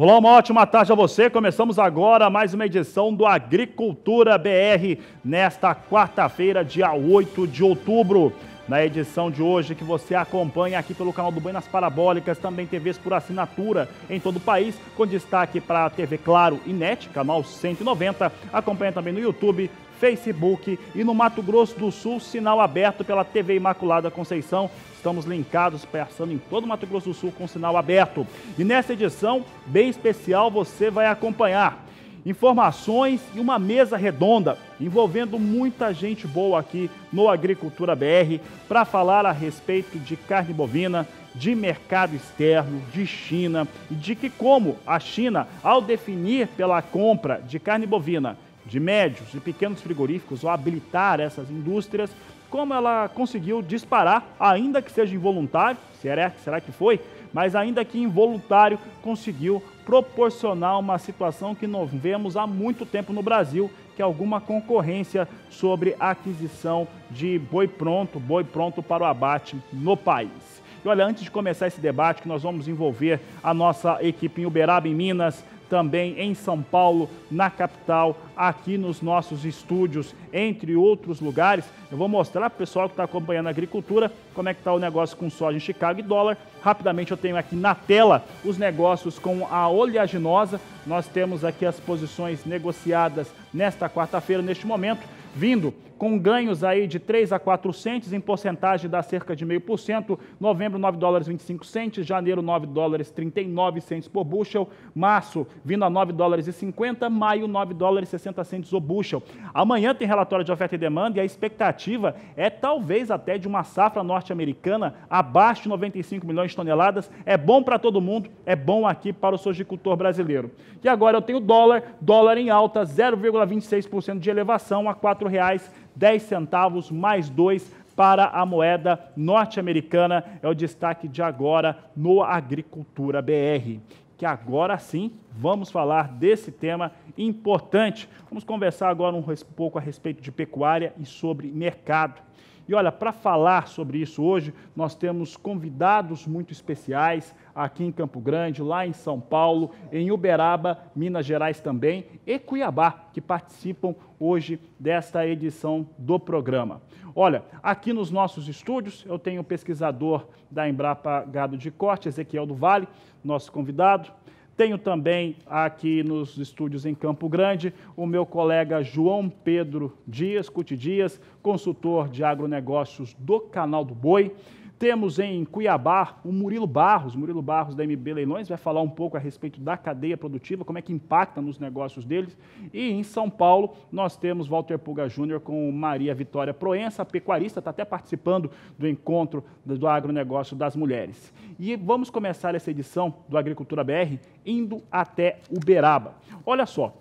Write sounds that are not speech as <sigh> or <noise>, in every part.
Olá, uma ótima tarde a você. Começamos agora mais uma edição do Agricultura BR nesta quarta-feira, dia 8 de outubro. Na edição de hoje que você acompanha aqui pelo canal do Boi nas Parabólicas, também TVs por assinatura em todo o país, com destaque para a TV Claro e NET, canal 190. Acompanha também no YouTube, Facebook e no Mato Grosso do Sul, sinal aberto pela TV Imaculada Conceição. Estamos linkados, passando em todo o Mato Grosso do Sul com sinal aberto. E nessa edição, bem especial, você vai acompanhar informações e uma mesa redonda envolvendo muita gente boa aqui no Agricultura BR para falar a respeito de carne bovina, de mercado externo, de China e de que como a China, ao definir pela compra de carne bovina de médios e pequenos frigoríficos ou habilitar essas indústrias, como ela conseguiu disparar, ainda que seja involuntário, será, será que foi? Mas ainda que involuntário, conseguiu proporcionar uma situação que não vemos há muito tempo no Brasil, que é alguma concorrência sobre aquisição de boi pronto, boi pronto para o abate no país. E olha, antes de começar esse debate, que nós vamos envolver a nossa equipe em Uberaba, em Minas, também em São Paulo, na capital, aqui nos nossos estúdios, entre outros lugares. Eu vou mostrar para o pessoal que está acompanhando a agricultura como é que está o negócio com soja em Chicago e dólar. Rapidamente eu tenho aqui na tela os negócios com a oleaginosa. Nós temos aqui as posições negociadas nesta quarta-feira, neste momento, vindo com ganhos aí de 3 a 4 centes, em porcentagem dá cerca de 0,5%. por Novembro, 9 dólares 25 centes, janeiro, 9 dólares 39 centes por bushel, março vindo a 9 dólares e 50, maio 9 dólares 60 centes o bushel. Amanhã tem relatório de oferta e demanda e a expectativa é talvez até de uma safra norte-americana abaixo de 95 milhões de toneladas. É bom para todo mundo, é bom aqui para o sojicultor brasileiro. E agora eu tenho dólar, dólar em alta, 0,26% de elevação a R$ 4,00 10 centavos mais 2 para a moeda norte-americana. É o destaque de agora no Agricultura BR. Que agora sim vamos falar desse tema importante. Vamos conversar agora um pouco a respeito de pecuária e sobre mercado. E olha, para falar sobre isso hoje, nós temos convidados muito especiais aqui em Campo Grande, lá em São Paulo, em Uberaba, Minas Gerais também e Cuiabá, que participam hoje desta edição do programa. Olha, aqui nos nossos estúdios eu tenho o pesquisador da Embrapa Gado de Corte, Ezequiel do Vale, nosso convidado. Tenho também aqui nos estúdios em Campo Grande o meu colega João Pedro Dias, Cuti Dias, consultor de agronegócios do Canal do Boi. Temos em Cuiabá o Murilo Barros, Murilo Barros da MB Leilões, vai falar um pouco a respeito da cadeia produtiva, como é que impacta nos negócios deles. E em São Paulo, nós temos Walter Puga Júnior com Maria Vitória Proença, pecuarista, está até participando do encontro do agronegócio das mulheres. E vamos começar essa edição do Agricultura BR indo até Uberaba. Olha só,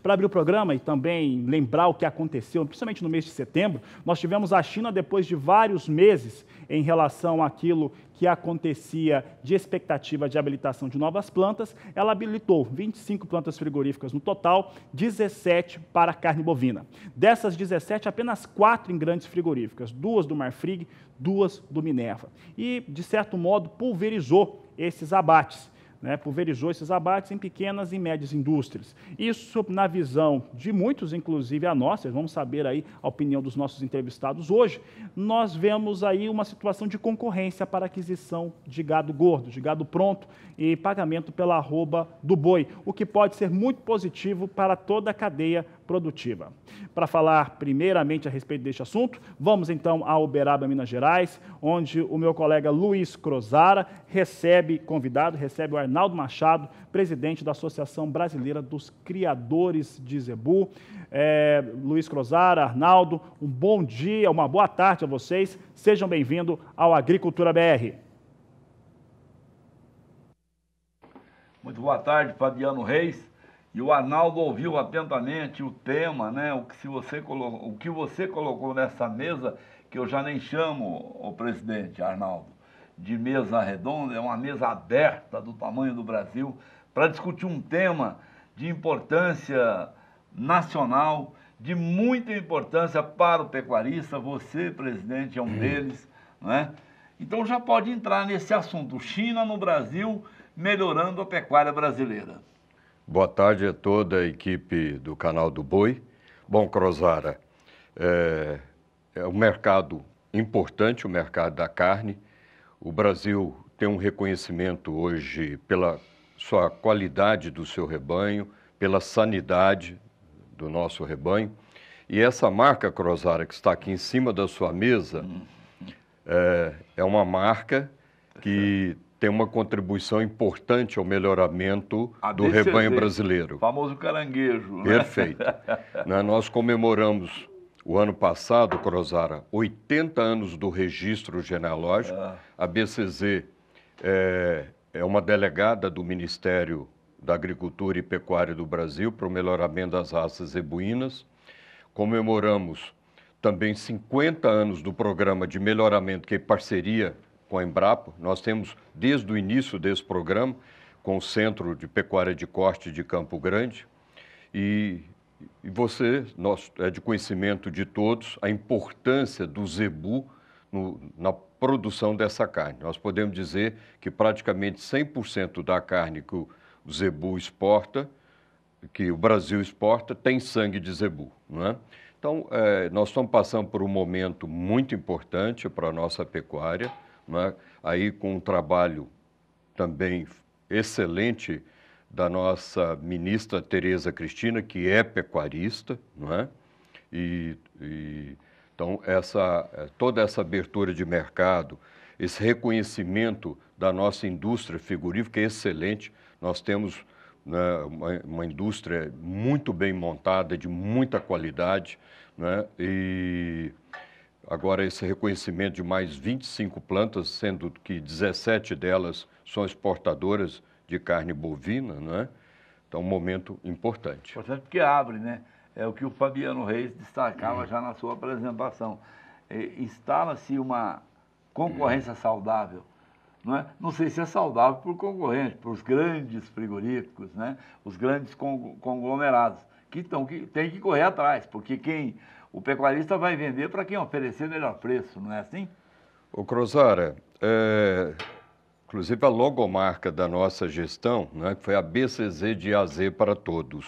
para abrir o programa e também lembrar o que aconteceu, principalmente no mês de setembro, nós tivemos a China, depois de vários meses, em relação àquilo que acontecia de expectativa de habilitação de novas plantas, ela habilitou 25 plantas frigoríficas no total, 17 para carne bovina. Dessas 17, apenas 4 em grandes frigoríficas, duas do Marfrig, duas do Minerva. E, de certo modo, pulverizou esses abates né, pulverizou esses abates em pequenas e médias indústrias. Isso, na visão de muitos, inclusive a nossa, vamos saber aí a opinião dos nossos entrevistados hoje, nós vemos aí uma situação de concorrência para aquisição de gado gordo, de gado pronto e pagamento pela arroba do boi, o que pode ser muito positivo para toda a cadeia produtiva. Para falar primeiramente a respeito deste assunto, vamos então a Uberaba, Minas Gerais, onde o meu colega Luiz Crozara recebe convidado, recebe o Arnaldo Machado, presidente da Associação Brasileira dos Criadores de Zebu. É, Luiz Crozara, Arnaldo, um bom dia, uma boa tarde a vocês. Sejam bem-vindos ao Agricultura BR. Muito boa tarde, Fabiano Reis. E o Arnaldo ouviu atentamente o tema, né? O que, se você, colocou, o que você colocou nessa mesa, que eu já nem chamo o presidente, Arnaldo de mesa redonda, é uma mesa aberta do tamanho do Brasil, para discutir um tema de importância nacional, de muita importância para o pecuarista. Você, presidente, é um uhum. deles, não é? Então já pode entrar nesse assunto. China no Brasil melhorando a pecuária brasileira. Boa tarde a toda a equipe do canal do Boi. Bom, Crosara, é, é um mercado importante, o mercado da carne. O Brasil tem um reconhecimento hoje pela sua qualidade do seu rebanho, pela sanidade do nosso rebanho. E essa marca Crosara que está aqui em cima da sua mesa é, é uma marca que tem uma contribuição importante ao melhoramento A ah, do rebanho brasileiro. Famoso caranguejo. Né? Perfeito. <laughs> Né? Nós comemoramos o ano passado, Crozara, 80 anos do registro genealógico. Ah. A BCZ é, é uma delegada do Ministério da Agricultura e Pecuária do Brasil para o melhoramento das raças zebuínas. Comemoramos também 50 anos do programa de melhoramento que é parceria com a Embrapa. Nós temos, desde o início desse programa, com o Centro de Pecuária de Corte de Campo Grande. E e você, nós, é de conhecimento de todos a importância do zebu no, na produção dessa carne. Nós podemos dizer que praticamente 100% da carne que o zebu exporta, que o Brasil exporta, tem sangue de zebu. Não é? Então, é, nós estamos passando por um momento muito importante para a nossa pecuária, é? aí com um trabalho também excelente da nossa ministra Tereza Cristina, que é pecuarista, não é? E, e, então, essa, eh, toda essa abertura de mercado, esse reconhecimento da nossa indústria frigorífica é excelente. Nós temos né, uma, uma, indústria muito bem montada, de muita qualidade, né? e agora esse reconhecimento de mais 25 plantas, sendo que 17 delas são exportadoras de carne bovina, não é? Então, um momento importante. Importante porque abre, né? É o que o Fabiano Reis destacava já na sua apresentação. É, instala-se uma concorrência saudável. Não, é? não sei se é saudável para o concorrente, para os grandes frigoríficos, né? os grandes conglomerados, que, tão, que tem que correr atrás, porque quem o pecuarista vai vender para quem oferecer melhor preço, não é assim? Ô Crozara, é, Inclusive, a logomarca da nossa gestão né, foi a BCZ de AZ para todos.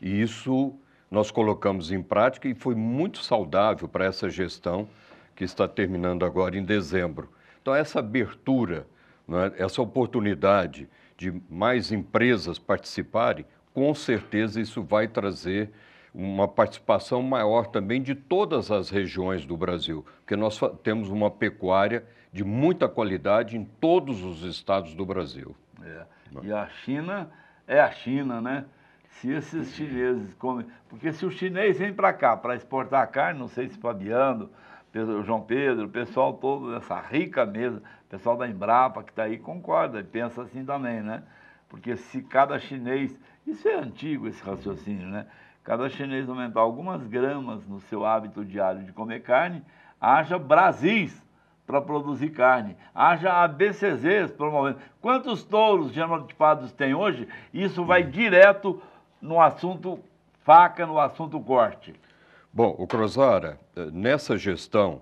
E isso nós colocamos em prática e foi muito saudável para essa gestão que está terminando agora em dezembro. Então, essa abertura, né, essa oportunidade de mais empresas participarem, com certeza isso vai trazer uma participação maior também de todas as regiões do Brasil, porque nós temos uma pecuária de muita qualidade em todos os estados do Brasil. É. E a China é a China, né? Se esses chineses comem. Porque se o chinês vem para cá para exportar carne, não sei se Fabiano, João Pedro, o pessoal todo, essa rica mesa, o pessoal da Embrapa que está aí concorda e pensa assim também, né? Porque se cada chinês. Isso é antigo esse raciocínio, né? Cada chinês aumentar algumas gramas no seu hábito diário de comer carne, haja Brasis para produzir carne. Haja ABCZs promovendo. Quantos touros genotipados tem hoje? Isso vai hum. direto no assunto faca, no assunto corte. Bom, o Crozara, eh, nessa gestão,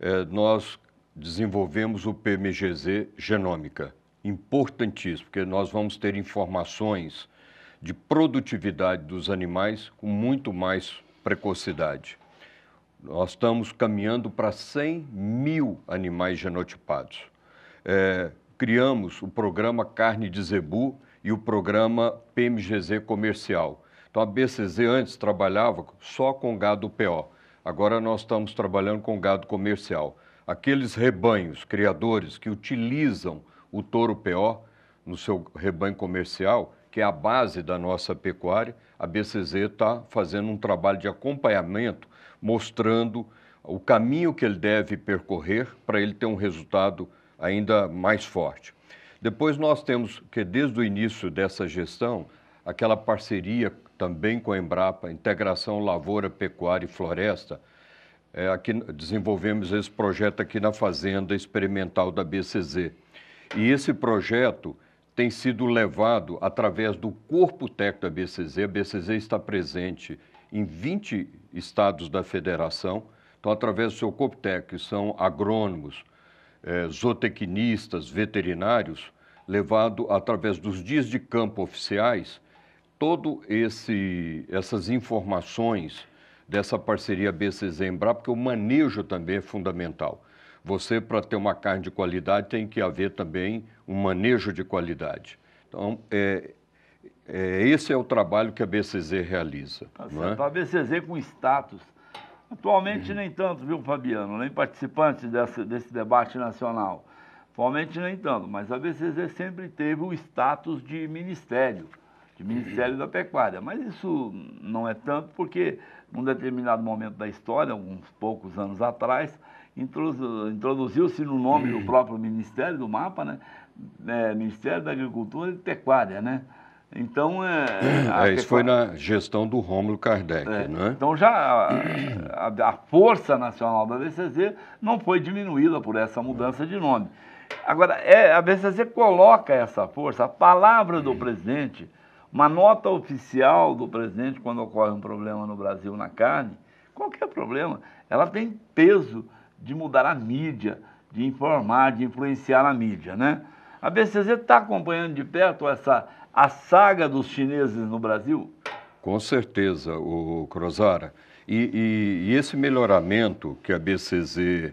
eh, nós desenvolvemos o PMGZ Genômica. Importantíssimo, porque nós vamos ter informações de produtividade dos animais com muito mais precocidade. Nós estamos caminhando para 100 mil animais genotipados. É, criamos o programa Carne de Zebu e o programa PMGZ Comercial. Então, a BCZ antes trabalhava só com gado PO. Agora nós estamos trabalhando com gado comercial. Aqueles rebanhos, criadores que utilizam o touro PO no seu rebanho comercial, que é a base da nossa pecuária, a BCZ está fazendo um trabalho de acompanhamento mostrando o caminho que ele deve percorrer para ele ter um resultado ainda mais forte. Depois nós temos que, desde o início dessa gestão, aquela parceria também com a Embrapa, integração lavoura, pecuária e floresta. É, aqui desenvolvemos esse projeto aqui na fazenda experimental da BCZ. E esse projeto tem sido levado através do corpo técnico da BCZ. A BCZ está presente em 20 estados da federação. Então, através do seu COPTEC, que são agrônomos, eh, zootecnistas, veterinários, levado através dos dias de campo oficiais, todo esse essas informações dessa parceria BCZ Embrapa, porque o manejo também é fundamental. Você para ter uma carne de qualidade tem que haver também um manejo de qualidade. Então, é, é, esse é o trabalho que a BCZ realiza. Tá certo. É? A BCZ com status. Atualmente nem tanto, viu, Fabiano? Nem participante dessa, desse debate nacional. Atualmente nem tanto, mas a BCZ sempre teve o status de ministério, de Ministério uhum. da Pecuária. Mas isso não é tanto porque, num determinado momento da história, uns poucos anos atrás, introduziu-se no nome uhum. do próprio Ministério do Mapa, né? É, ministério da Agricultura e Pecuária, né? Então, é, <clears throat> é isso foi na gestão do Rômulo Kardec, é, né? Então, já a, a, a, força nacional da BCZ não foi diminuída por essa mudança de nome. Agora, é, a BCZ coloca essa força, a palavra do presidente, uma nota oficial do presidente quando ocorre um problema no Brasil na carne, qualquer é problema, ela tem peso de mudar a mídia, de informar, de influenciar a mídia, né? A BCZ está acompanhando de perto essa a saga dos chineses no Brasil? Com certeza, o Crozara. E, e, e esse melhoramento que a BCZ é,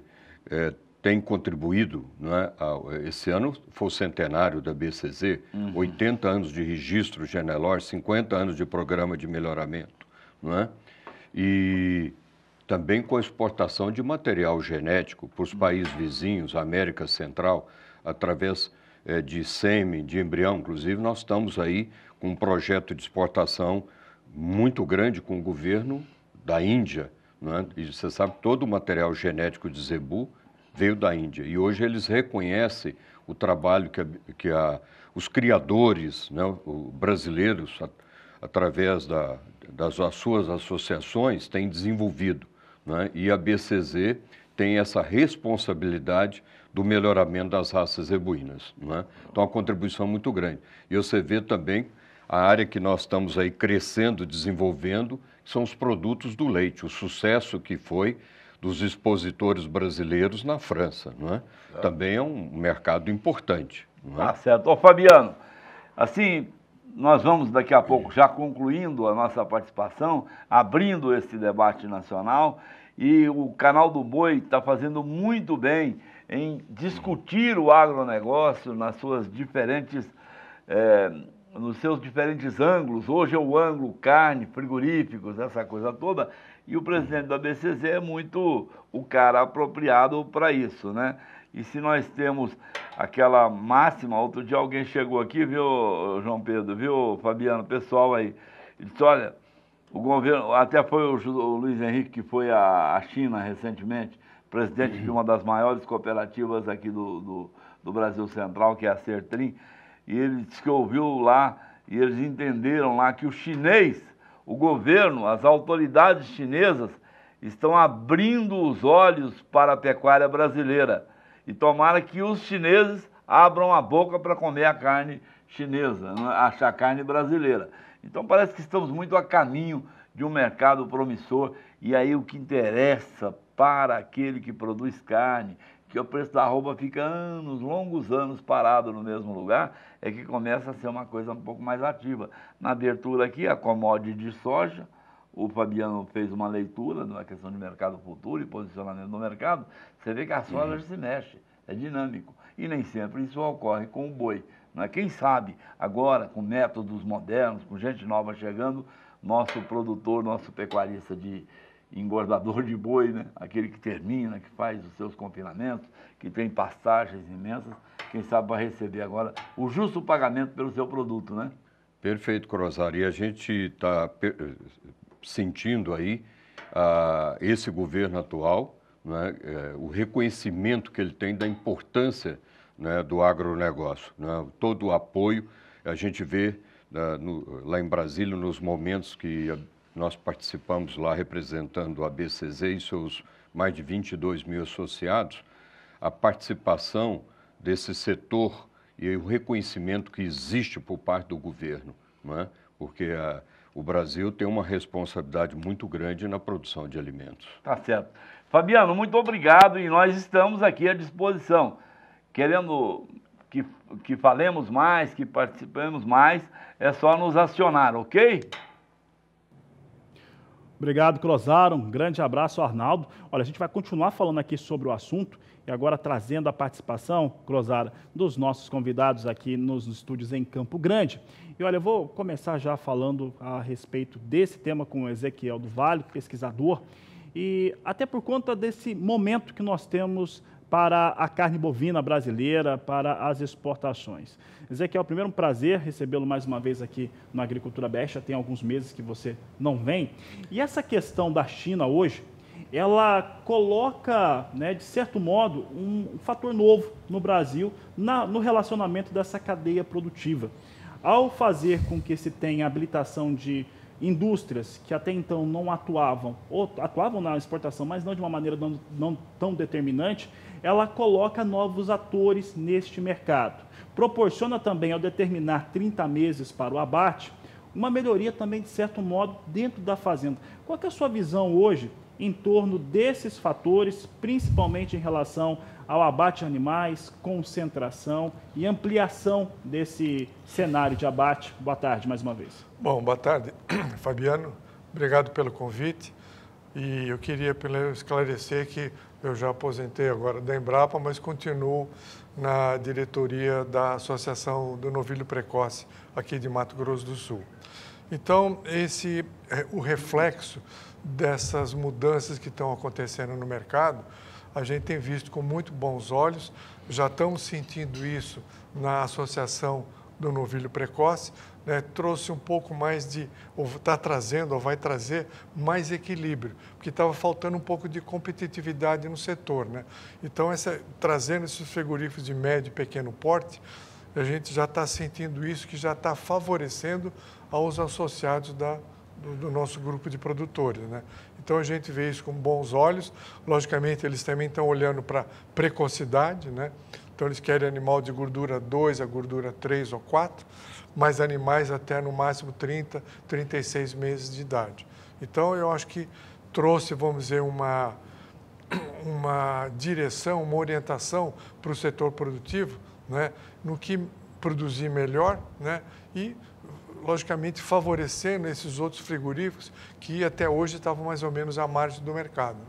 eh, tem contribuído, não é? esse ano foi o centenário da BCZ, uhum. 80 anos de registro genealógico, 50 anos de programa de melhoramento, não é? E também com a exportação de material genético para os uhum. países vizinhos, América Central, através é, de sêmen, de embrião. Inclusive, nós estamos aí com um projeto de exportação muito grande com o governo da Índia. É? E você sabe, todo o material genético de zebu veio da Índia. E hoje eles reconhecem o trabalho que, a, que a, os criadores né, o, brasileiros, a, através da, das suas associações, têm desenvolvido. É? E a BCZ tem essa responsabilidade do melhoramento das raças zebuínas. É? Então, a contribuição é muito grande. E você vê também a área que nós estamos aí crescendo, desenvolvendo, são os produtos do leite, o sucesso que foi dos expositores brasileiros na França. É. Também é um mercado importante. Né? Tá certo. Ô, Fabiano, assim, nós vamos daqui a pouco, já concluindo a nossa participação, abrindo esse debate nacional e o Canal do Boi está fazendo muito bem em discutir o agronegócio nas suas diferentes, é, nos seus diferentes ângulos. Hoje é o ângulo carne, frigoríficos, essa coisa toda. E o presidente da BCZ é muito o cara apropriado para isso, né? E se nós temos aquela máxima, outro dia alguém chegou aqui, viu, João Pedro, viu, Fabiano, pessoal aí, ele disse, olha, o governo, até foi o, o Luiz Henrique que foi à, à China recentemente, presidente uhum. de uma das maiores cooperativas aqui do, do, do, Brasil Central, que é a Sertrim, e ele disse que ouviu lá, e eles entenderam lá que o chinês, o governo, as autoridades chinesas, estão abrindo os olhos para a pecuária brasileira. E tomara que os chineses abram a boca para comer a carne chinesa, né, achar carne brasileira. Então parece que estamos muito a caminho de um mercado promissor e aí o que interessa para aquele que produz carne, que o preço da arroba fica anos, longos anos parado no mesmo lugar, é que começa a ser uma coisa um pouco mais ativa. Na abertura aqui, a commodity de soja, o Fabiano fez uma leitura na questão de mercado futuro e posicionamento do mercado, você vê que a soja uhum. se mexe, é dinâmico. E nem sempre isso ocorre com o boi. Né? Quem sabe agora, com métodos modernos, com gente nova chegando, nosso produtor, nosso pecuarista de engordador de boi, né? aquele que termina, que faz os seus confinamentos, que tem passagens imensas, quem sabe vai receber agora o justo pagamento pelo seu produto, né? Perfeito, Crosari. E a gente está sentindo aí uh, esse governo atual, né, uh, o reconhecimento que ele tem da importância né, do agronegócio. Né? Todo o apoio a gente vê né, no, lá em Brasília, nos momentos que nós participamos lá representando a BCZ e seus mais de 22 mil associados, a participação desse setor e o reconhecimento que existe por parte do governo, né? porque a, o Brasil tem uma responsabilidade muito grande na produção de alimentos. Tá certo. Fabiano, muito obrigado e nós estamos aqui à disposição querendo que, que falemos mais, que participemos mais, é só nos acionar, ok? Obrigado, Crosaro. Um grande abraço, Arnaldo. Olha, a gente vai continuar falando aqui sobre o assunto e agora trazendo a participação, Crosaro, dos nossos convidados aqui nos estúdios em Campo Grande. E olha, eu vou começar já falando a respeito desse tema com o Ezequiel do Vale, pesquisador, e até por conta desse momento que nós temos para a carne bovina brasileira, para as exportações. Ezequiel, é primeiro um prazer recebê-lo mais uma vez aqui no Agricultura Besta, tem alguns meses que você não vem. E essa questão da China hoje, ela coloca, né, de certo modo, um fator novo no Brasil na, no relacionamento dessa cadeia produtiva. Ao fazer com que se tenha habilitação de indústrias que até então não atuavam, ou atuavam na exportação, mas não de uma maneira não, não tão determinante, ela coloca novos atores neste mercado. Proporciona também, ao determinar 30 meses para o abate, uma melhoria também, de certo modo, dentro da fazenda. Qual é a sua visão hoje em torno desses fatores, principalmente em relação ao abate de animais, concentração e ampliação desse cenário de abate. Boa tarde mais uma vez. Bom, boa tarde, <coughs> Fabiano. Obrigado pelo convite. E eu queria esclarecer que eu já aposentei agora da Embrapa, mas continuo na diretoria da Associação do Novilho Precoce aqui de Mato Grosso do Sul. Então, esse é, o reflexo dessas mudanças que estão acontecendo no mercado, a gente tem visto com muito bons olhos, já estamos sentindo isso na Associação do Novilho Precoce, né, trouxe um pouco mais de, ou está trazendo, ou vai trazer mais equilíbrio, porque estava faltando um pouco de competitividade no setor. Né? Então, essa, trazendo esses frigoríficos de médio e pequeno porte, a gente já está sentindo isso, que já está favorecendo aos associados da, do, do, nosso grupo de produtores. Né? Então a gente vê isso com bons olhos. Logicamente, eles também estão olhando para precocidade, né? Então eles querem animal de gordura 2 a gordura 3 ou 4, mas animais até no máximo 30, 36 meses de idade. Então eu acho que trouxe, vamos dizer, uma, uma direção, uma orientação para o setor produtivo, né, no que produzir melhor, né, e logicamente favorecendo esses outros frigoríficos que até hoje estavam mais ou menos à margem do mercado.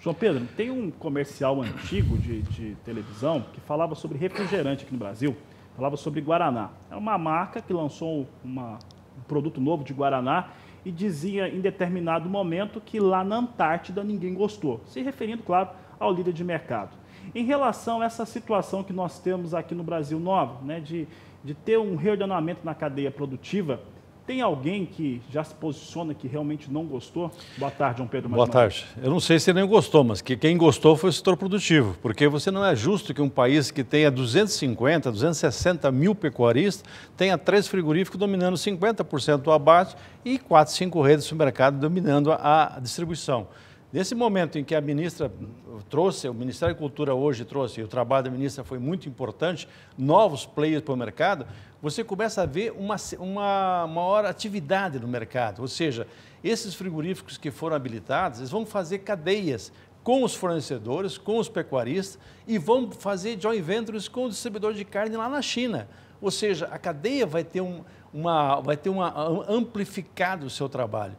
João Pedro, tem um comercial antigo de, de, televisão que falava sobre refrigerante aqui no Brasil, falava sobre Guaraná. É uma marca que lançou uma, um produto novo de Guaraná e dizia em determinado momento que lá na Antártida ninguém gostou, se referindo, claro, ao líder de mercado. Em relação a essa situação que nós temos aqui no Brasil nova, né, de, de ter um reordenamento na cadeia produtiva, tem alguém que já se posiciona que realmente não gostou? Boa tarde, João Pedro. Boa tarde. Eu não sei se ele nem gostou, mas que quem gostou foi o setor produtivo, porque você não é justo que um país que tenha 250, 260 mil pecuaristas tenha três frigoríficos dominando 50% do abate e quatro, cinco redes de supermercado dominando a distribuição. Nesse momento em que a ministra trouxe, o Ministério da Cultura hoje trouxe, e o trabalho da ministra foi muito importante, novos players para o mercado, você começa a ver uma, uma maior atividade no mercado. Ou seja, esses frigoríficos que foram habilitados, eles vão fazer cadeias com os fornecedores, com os pecuaristas e vão fazer joint ventures com o distribuidor de carne lá na China. Ou seja, a cadeia vai ter um, uma, vai ter uma, um amplificado o seu trabalho.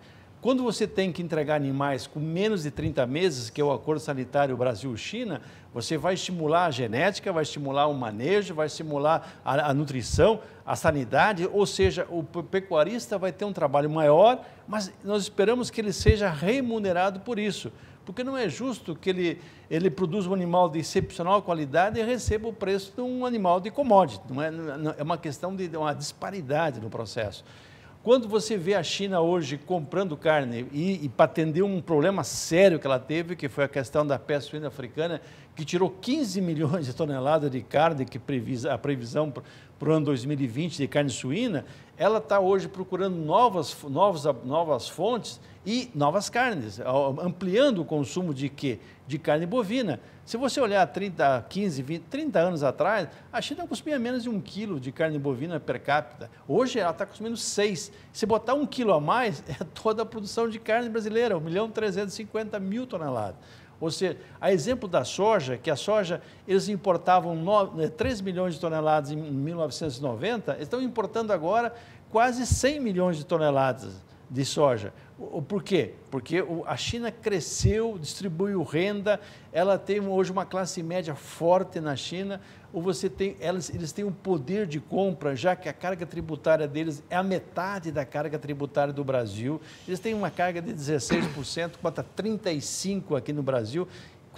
Quando você tem que entregar animais com menos de 30 meses, que é o Acordo Sanitário Brasil-China, você vai estimular a genética, vai estimular o manejo, vai estimular a, a nutrição, a sanidade, ou seja, o pecuarista vai ter um trabalho maior, mas nós esperamos que ele seja remunerado por isso. Porque não é justo que ele, ele produza um animal de excepcional qualidade e receba o preço de um animal de commodity. Não é, não, é uma questão de uma disparidade no processo. Quando você vê a China hoje comprando carne e, e para atender um problema sério que ela teve, que foi a questão da peça suína africana, que tirou 15 milhões de toneladas de carne, que previsa, a previsão para o ano 2020 de carne suína, ela está hoje procurando novas, novas, novas fontes e novas carnes, ampliando o consumo de quê? de carne bovina. Se você olhar 30, 15, 20, 30 anos atrás, a China consumia menos de um quilo de carne bovina per capita. Hoje ela está consumindo seis. Se botar um quilo a mais, <laughs> é toda a produção de carne brasileira, 1 milhão 350 mil toneladas. Ou seja, a exemplo da soja, que a soja eles importavam 9, 3 né, milhões de toneladas em 1990, estão importando agora quase 100 milhões de toneladas de soja. Por quê? Porque a China cresceu, distribuiu renda, ela tem hoje uma classe média forte na China, ou você tem, eles têm um poder de compra, já que a carga tributária deles é a metade da carga tributária do Brasil. Eles têm uma carga de 16%, conta 35% aqui no Brasil,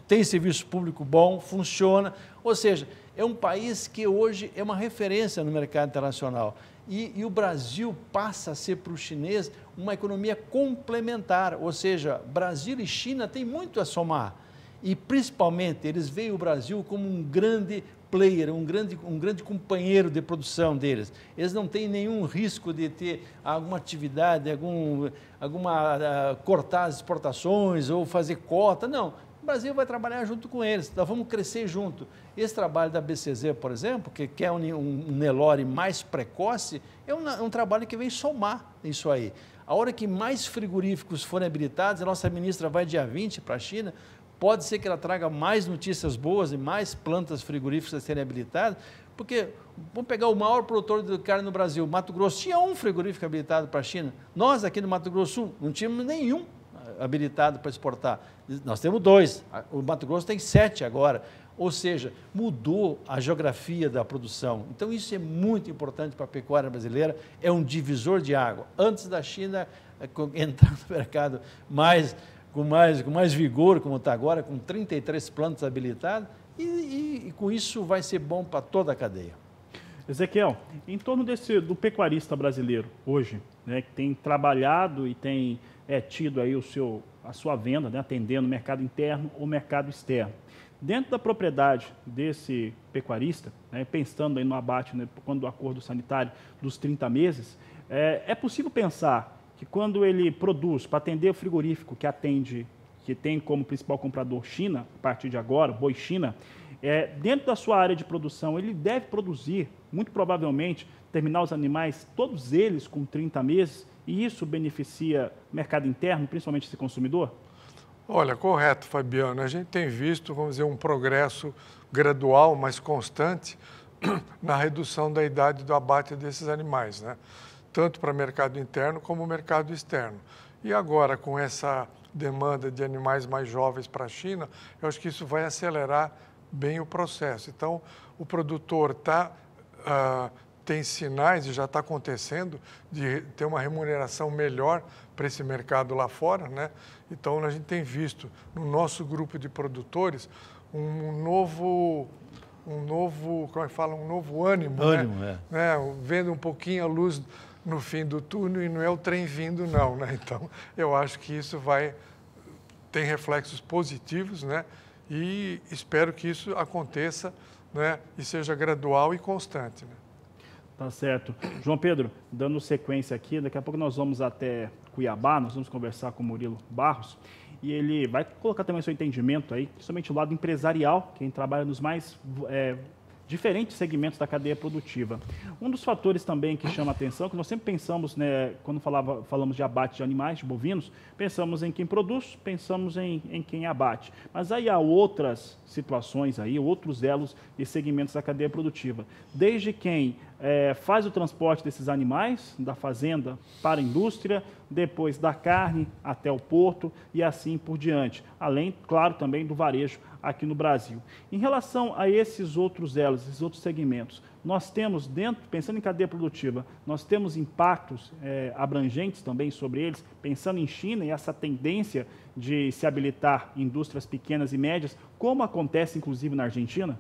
tem serviço público bom, funciona. Ou seja, é um país que hoje é uma referência no mercado internacional. E, e o Brasil passa a ser para o chinês uma economia complementar, ou seja, Brasil e China têm muito a somar. E principalmente eles veem o Brasil como um grande player, um grande, um grande companheiro de produção deles. Eles não têm nenhum risco de ter alguma atividade, algum, alguma uh, cortar as exportações ou fazer cota, não. O Brasil vai trabalhar junto com eles, nós vamos crescer junto. Esse trabalho da BCZ, por exemplo, que quer um, um Nelore mais precoce, é um, é um trabalho que vem somar isso aí. A hora que mais frigoríficos forem habilitados, a nossa ministra vai dia 20 para a China, pode ser que ela traga mais notícias boas e mais plantas frigoríficas a serem habilitadas, porque vamos pegar o maior produtor de carne no Brasil, Mato Grosso, tinha um frigorífico habilitado para a China. Nós aqui no Mato Grosso não tínhamos nenhum ah, habilitado para exportar. Nós temos dois. O Mato Grosso tem sete agora ou seja, mudou a geografia da produção. Então, isso é muito importante para a pecuária brasileira, é um divisor de água. Antes da China eh, <laughs> entrar no mercado mais, com, mais, com mais vigor, como está agora, com 33 plantas habilitadas, e, e, e com isso vai ser bom para toda a cadeia. Ezequiel, em torno desse, do pecuarista brasileiro hoje, né, que tem trabalhado e tem é, tido aí o seu, a sua venda, né, atendendo o mercado interno ou mercado externo. Dentro da propriedade desse pecuarista, né, pensando aí no abate, né, quando do acordo sanitário dos 30 meses, é, é possível pensar que quando ele produz para atender o frigorífico que atende, que tem como principal comprador China, a partir de agora, Boi China, é, dentro da sua área de produção, ele deve produzir, muito provavelmente, terminar os animais, todos eles com 30 meses, e isso beneficia o mercado interno, principalmente esse consumidor? Olha, correto, Fabiano. A gente tem visto, vamos dizer, um progresso gradual, mas constante, <clears throat> na redução da idade do abate desses animais, né? tanto para o mercado interno como o mercado externo. E agora, com essa demanda de animais mais jovens para a China, eu acho que isso vai acelerar bem o processo. Então, o produtor está uh, ah, tem sinais e já está acontecendo de ter uma remuneração melhor para esse mercado lá fora, né? Então a gente tem visto no nosso grupo de produtores um novo um novo, como é que fala, um novo ânimo, né? ânimo né? É. né? Vendo um pouquinho a luz no fim do túnel e não é o trem vindo não, né? <laughs> Então, eu acho que isso vai tem reflexos positivos, né? E espero que isso aconteça, né? E seja gradual e constante, né? Tá certo. João Pedro, dando sequência aqui, daqui a pouco nós vamos até Cuiabá, nós vamos conversar com o Murilo Barros e ele vai colocar também seu entendimento aí, principalmente o lado empresarial, quem trabalha nos mais é, diferentes segmentos da cadeia produtiva. Um dos fatores também que chama atenção, que nós sempre pensamos, né, quando falava, falamos de abate de animais, de bovinos, pensamos em quem produz, pensamos em, em quem abate. Mas aí há outras situações aí, outros elos e segmentos da cadeia produtiva. Desde quem é, faz o transporte desses animais da fazenda para a indústria, depois da carne até o porto e assim por diante. Além, claro, também do varejo aqui no Brasil. Em relação a esses outros elos, esses outros segmentos, nós temos dentro, pensando em cadeia produtiva, nós temos impactos é, abrangentes também sobre eles, pensando em China e essa tendência de se habilitar indústrias pequenas e médias, como acontece inclusive na Argentina?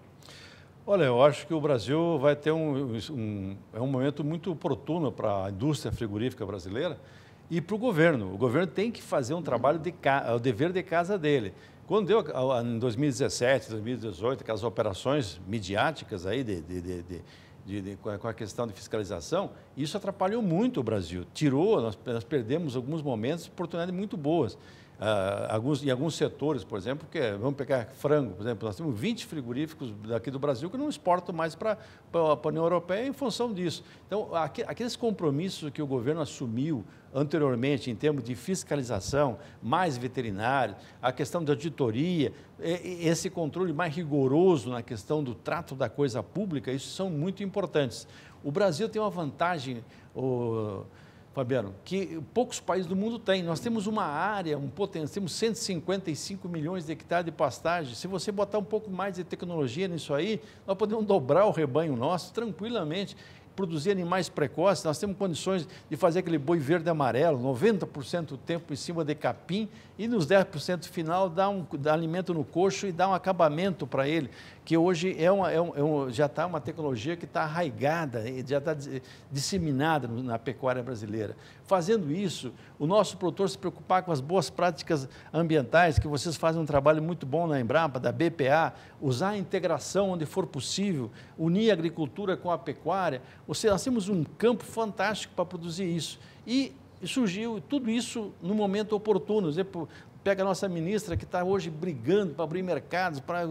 Olha, eu acho que o Brasil vai ter um, um é um momento muito oportuno para a indústria frigorífica brasileira e para o governo. O governo tem que fazer um trabalho de é o dever de casa dele. Quando deu em 2017, 2018, aquelas operações midiáticas aí de, de, de, de, com a questão de fiscalização, isso atrapalhou muito o Brasil. Tirou, nós, nós perdemos alguns momentos, oportunidades muito boas. Uh, alguns, em alguns setores, por exemplo, que é, vamos pegar frango, por exemplo, nós temos 20 frigoríficos daqui do Brasil que não exportam mais para a União Europeia em função disso. Então, aqu, aqueles compromissos que o governo assumiu anteriormente em termos de fiscalização, mais veterinário, a questão da auditoria, esse controle mais rigoroso na questão do trato da coisa pública, isso são muito importantes. O Brasil tem uma vantagem. Fabiano, que poucos países do mundo têm. Nós temos uma área, um potencial, temos 155 milhões de hectares de pastagem. Se você botar um pouco mais de tecnologia nisso aí, nós podemos dobrar o rebanho nosso tranquilamente produzir animais precoces, nós temos condições de fazer aquele boi verde amarelo, 90% do tempo em cima de capim, e nos 10% final dá um dá alimento no coxo e dá um acabamento para ele, que hoje é uma, é um, é um, já está uma tecnologia que está arraigada, já está disseminada na pecuária brasileira. Fazendo isso, o nosso produtor se preocupar com as boas práticas ambientais, que vocês fazem um trabalho muito bom na Embrapa, da BPA, usar a integração onde for possível, unir a agricultura com a pecuária, ou seja, nós temos um campo fantástico para produzir isso. E e surgiu tudo isso no momento oportuno. Exemplo, pega a nossa ministra que está hoje brigando para abrir mercados, para,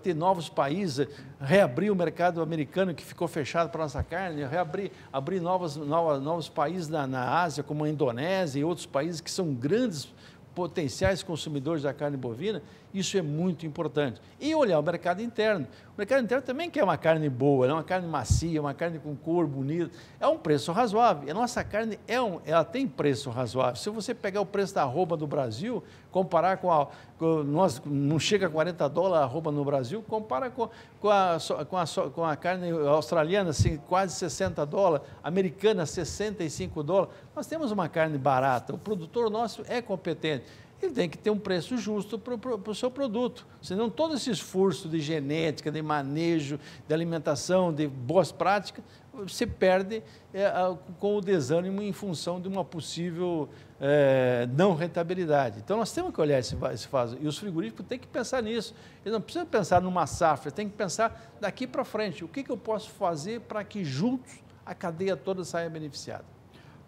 ter novos países, reabrir o mercado americano que ficou fechado para a nossa carne, reabrir abrir novas, novos países na, na Ásia, como a Indonésia e outros países que são grandes potenciais consumidores da carne bovina. Isso é muito importante. E olhar o mercado interno. O mercado interno também quer uma carne boa, é uma carne macia, uma carne com cor bonita. É um preço razoável. A nossa carne é um, ela tem preço razoável. Se você pegar o preço da arroba do Brasil, comparar com a. Com, nós, não chega a 40 dólares a arroba no Brasil, compara com, com, a, com, a, com a carne australiana, assim, quase 60 dólares, americana, 65 dólares. Nós temos uma carne barata. O produtor nosso é competente ele tem que ter um preço justo para o pro, seu produto. Senão, todo esse esforço de genética, de manejo, de alimentação, de boas práticas, se perde é, com o desânimo em função de uma possível é, não rentabilidade. Então, nós temos que olhar esse, esse fato. E os frigoríficos têm que pensar nisso. Eles não precisam pensar numa safra, tem que pensar daqui para frente. O que, que eu posso fazer para que juntos a cadeia toda saia beneficiada?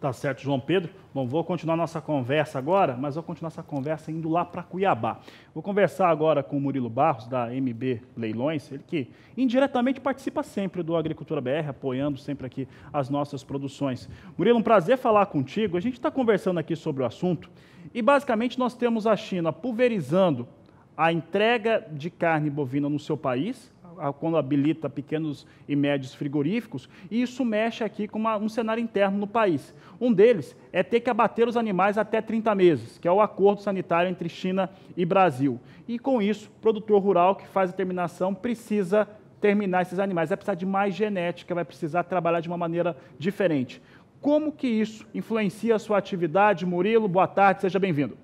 Tá certo, João Pedro. Bom, vou continuar nossa conversa agora, mas vou continuar essa conversa indo lá para Cuiabá. Vou conversar agora com o Murilo Barros, da MB Leilões, ele que indiretamente participa sempre do Agricultura BR, apoiando sempre aqui as nossas produções. Murilo, um prazer falar contigo. A gente está conversando aqui sobre o assunto e basicamente nós temos a China pulverizando a entrega de carne bovina no seu país quando habilita pequenos e médios frigoríficos, e isso mexe aqui com uma, um cenário interno no país. Um deles é ter que abater os animais até 30 meses, que é o acordo sanitário entre China e Brasil. E com isso, o produtor rural que faz a terminação precisa terminar esses animais, vai precisar de mais genética, vai precisar trabalhar de uma maneira diferente. Como que isso influencia a sua atividade? Murilo, boa tarde, seja bem-vindo.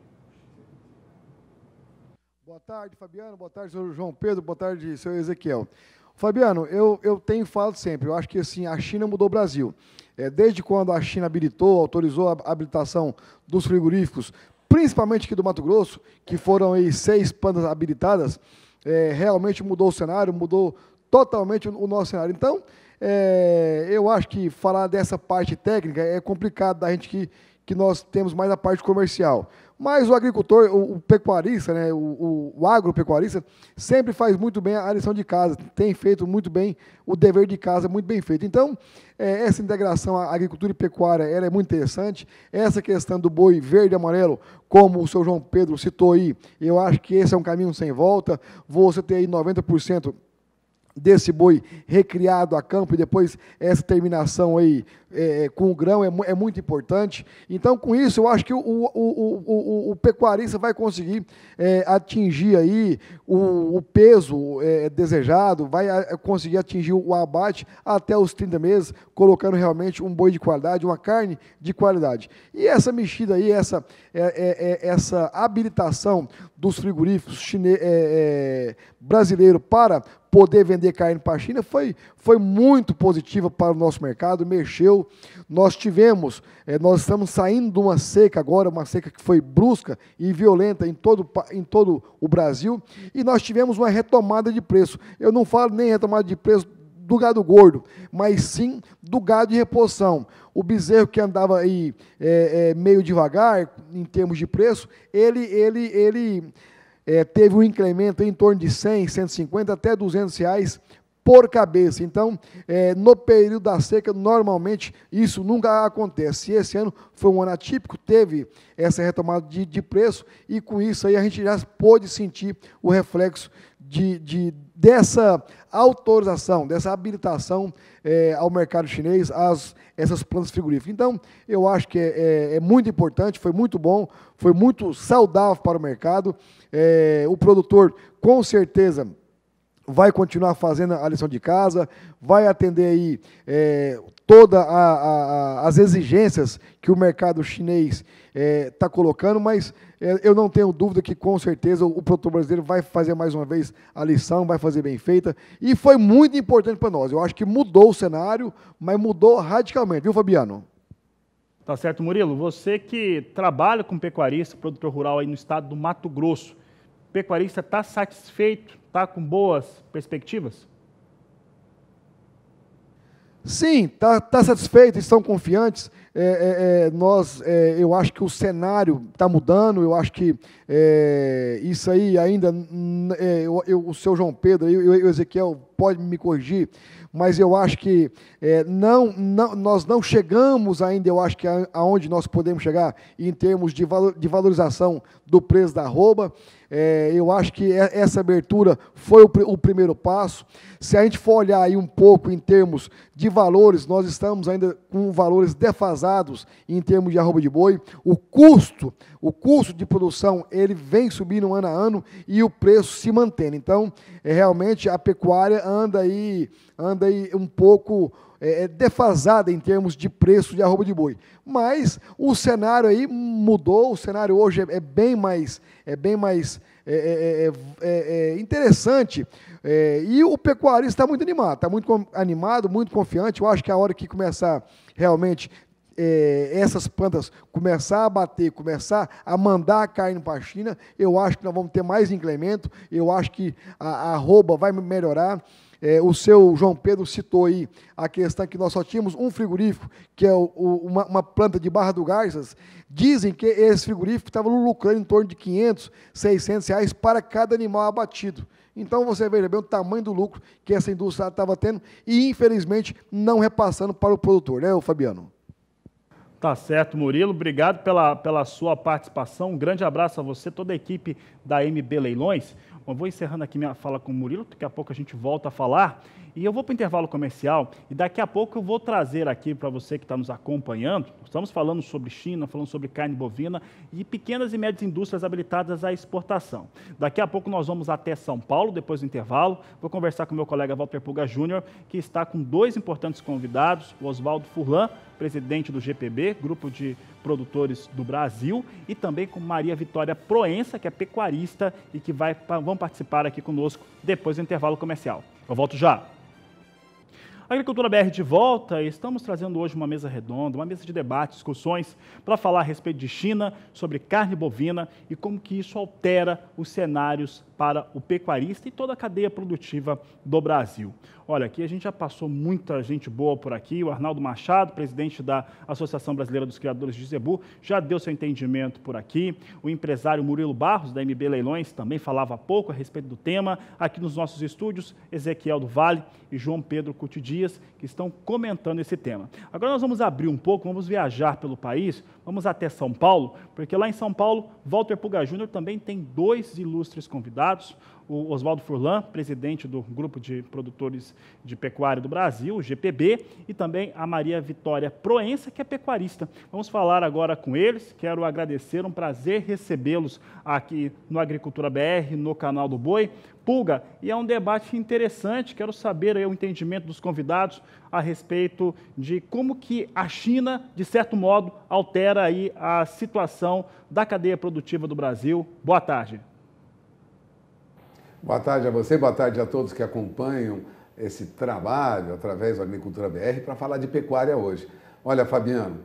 Boa tarde, Fabiano. Boa tarde, senhor João Pedro. Boa tarde, senhor Ezequiel. Fabiano, eu, eu tenho falado sempre, eu acho que assim, a China mudou o Brasil. É, desde quando a China habilitou, autorizou a habilitação dos frigoríficos, principalmente aqui do Mato Grosso, que foram aí seis plantas habilitadas, é, realmente mudou o cenário, mudou totalmente o, nosso cenário. Então, é, eu acho que falar dessa parte técnica é complicado da gente que, que nós temos mais a parte comercial. Mas o agricultor, o, o pecuarista, né, o, o, o agropecuarista, sempre faz muito bem a lição de casa, tem feito muito bem o dever de casa, muito bem feito. Então, é, essa integração à agricultura e pecuária ela é muito interessante. Essa questão do boi verde e amarelo, como o seu João Pedro citou aí, eu acho que esse é um caminho sem volta. Você ter aí 90% desse boi recriado a campo e depois essa terminação aí é, é, com o grão é, é, muito importante. Então, com isso, eu acho que o, o, o, o pecuarista vai conseguir é, atingir aí o, peso é, desejado, vai a, é, conseguir atingir o abate até os 30 meses, colocando realmente um boi de qualidade, uma carne de qualidade. E essa mexida aí, essa, essa habilitação dos frigoríficos chine, brasileiro para poder vender carne para a China foi, foi muito positiva para o nosso mercado, mexeu nós tivemos, é, nós estamos saindo de uma seca agora, uma seca que foi brusca e violenta em todo, em todo o Brasil, e nós tivemos uma retomada de preço. Eu não falo nem retomada de preço do gado gordo, mas sim do gado de reposição. O bezerro que andava aí é, é, meio devagar em termos de preço, ele, ele, ele é, teve um incremento em torno de 100, 150 até 200 reais por cabeça. Então, é, no período da seca, normalmente isso nunca acontece. E esse ano foi um ano atípico, teve essa retomada de, de preço, e com isso aí a gente já pôde sentir o reflexo de, de dessa autorização, dessa habilitação é, ao mercado chinês, às, essas plantas frigoríficas. Então, eu acho que é, é, é, muito importante, foi muito bom, foi muito saudável para o mercado. É, o produtor, com certeza, vai continuar fazendo a lição de casa, vai atender aí é, todas as exigências que o mercado chinês está é, tá colocando, mas é, eu não tenho dúvida que com certeza o, o produtor brasileiro vai fazer mais uma vez a lição, vai fazer bem feita, e foi muito importante para nós. Eu acho que mudou o cenário, mas mudou radicalmente, viu, Fabiano? Tá certo, Murilo. Você que trabalha com pecuarista, produtor rural aí no estado do Mato Grosso, pecuarista está satisfeito está com boas perspectivas? Sim, está tá satisfeito, estão confiantes. É, é, é, nós, é, eu acho que o cenário está mudando, eu acho que é, isso aí ainda, é, eu, eu, o seu João Pedro e o Ezequiel pode me corrigir, mas eu acho que não, não, nós não chegamos ainda, eu acho que aonde nós podemos chegar em termos de, valor, de valorização do preço da rouba. É, eu acho que essa abertura foi o, o, primeiro passo. Se a gente for olhar aí um pouco em termos de valores, nós estamos ainda com valores defasados em termos de arroba de boi. O custo, o custo de produção, ele vem subindo ano a ano e o preço se mantendo. Então, é, realmente a pecuária anda aí, anda aí um pouco é, é, defasada em termos de preço de arroba de boi. Mas o cenário aí mudou, o cenário hoje é, é bem mais, é bem mais é, é, é, é, é interessante. e o pecuarista está muito animado, está muito animado, muito confiante. Eu acho que a hora que começar realmente essas plantas começar a bater, começar a mandar a carne para a China, eu acho que nós vamos ter mais incremento, eu acho que a arroba vai melhorar. É, o seu João Pedro citou aí a questão que nós só tínhamos um frigorífico, que é o, o, uma, uma, planta de Barra do Garças. Dizem que esse frigorífico estava lucrando em torno de 500, 600 reais para cada animal abatido. Então você veja bem o tamanho do lucro que essa indústria estava tendo e, infelizmente, não repassando para o produtor, né, Fabiano? Tá certo, Murilo. Obrigado pela, pela sua participação. Um grande abraço a você, toda a equipe da MB Leilões. Eu vou encerrando aqui minha fala com o Murilo, daqui a pouco a gente volta a falar. E eu vou para o intervalo comercial e daqui a pouco eu vou trazer aqui para você que está nos acompanhando. Estamos falando sobre China, falando sobre carne bovina e pequenas e médias indústrias habilitadas à exportação. Daqui a pouco nós vamos até São Paulo, depois do intervalo. Vou conversar com meu colega Walter Puga Júnior, que está com dois importantes convidados: o Oswaldo Furlan, presidente do GPB, Grupo de Produtores do Brasil, e também com Maria Vitória Proença, que é pecuarista e que vai, vão participar aqui conosco depois do intervalo comercial. Eu volto já. Agricultura BR de volta e estamos trazendo hoje uma mesa redonda, uma mesa de debate, discussões para falar a respeito de China, sobre carne bovina e como que isso altera os cenários para o pecuarista e toda a cadeia produtiva do Brasil. Olha, aqui a gente já passou muita gente boa por aqui. O Arnaldo Machado, presidente da Associação Brasileira dos Criadores de Zebu, já deu seu entendimento por aqui. O empresário Murilo Barros, da MB Leilões, também falava pouco a respeito do tema. Aqui nos nossos estúdios, Ezequiel do Vale e João Pedro Cuti Dias, que estão comentando esse tema. Agora nós vamos abrir um pouco, vamos viajar pelo país Vamos até São Paulo, porque lá em São Paulo, Walter Puga Júnior também tem dois ilustres convidados o Oswaldo Furlan, presidente do Grupo de Produtores de Pecuária do Brasil, GPB, e também a Maria Vitória Proença, que é pecuarista. Vamos falar agora com eles. Quero agradecer, um prazer recebê-los aqui no Agricultura BR, no canal do Boi. Pulga, e é um debate interessante, quero saber aí, o entendimento dos convidados a respeito de como que a China, de certo modo, altera aí a situação da cadeia produtiva do Brasil. Boa tarde. Boa tarde a você, boa tarde a todos que acompanham esse trabalho através da Agricultura BR para falar de pecuária hoje. Olha, Fabiano,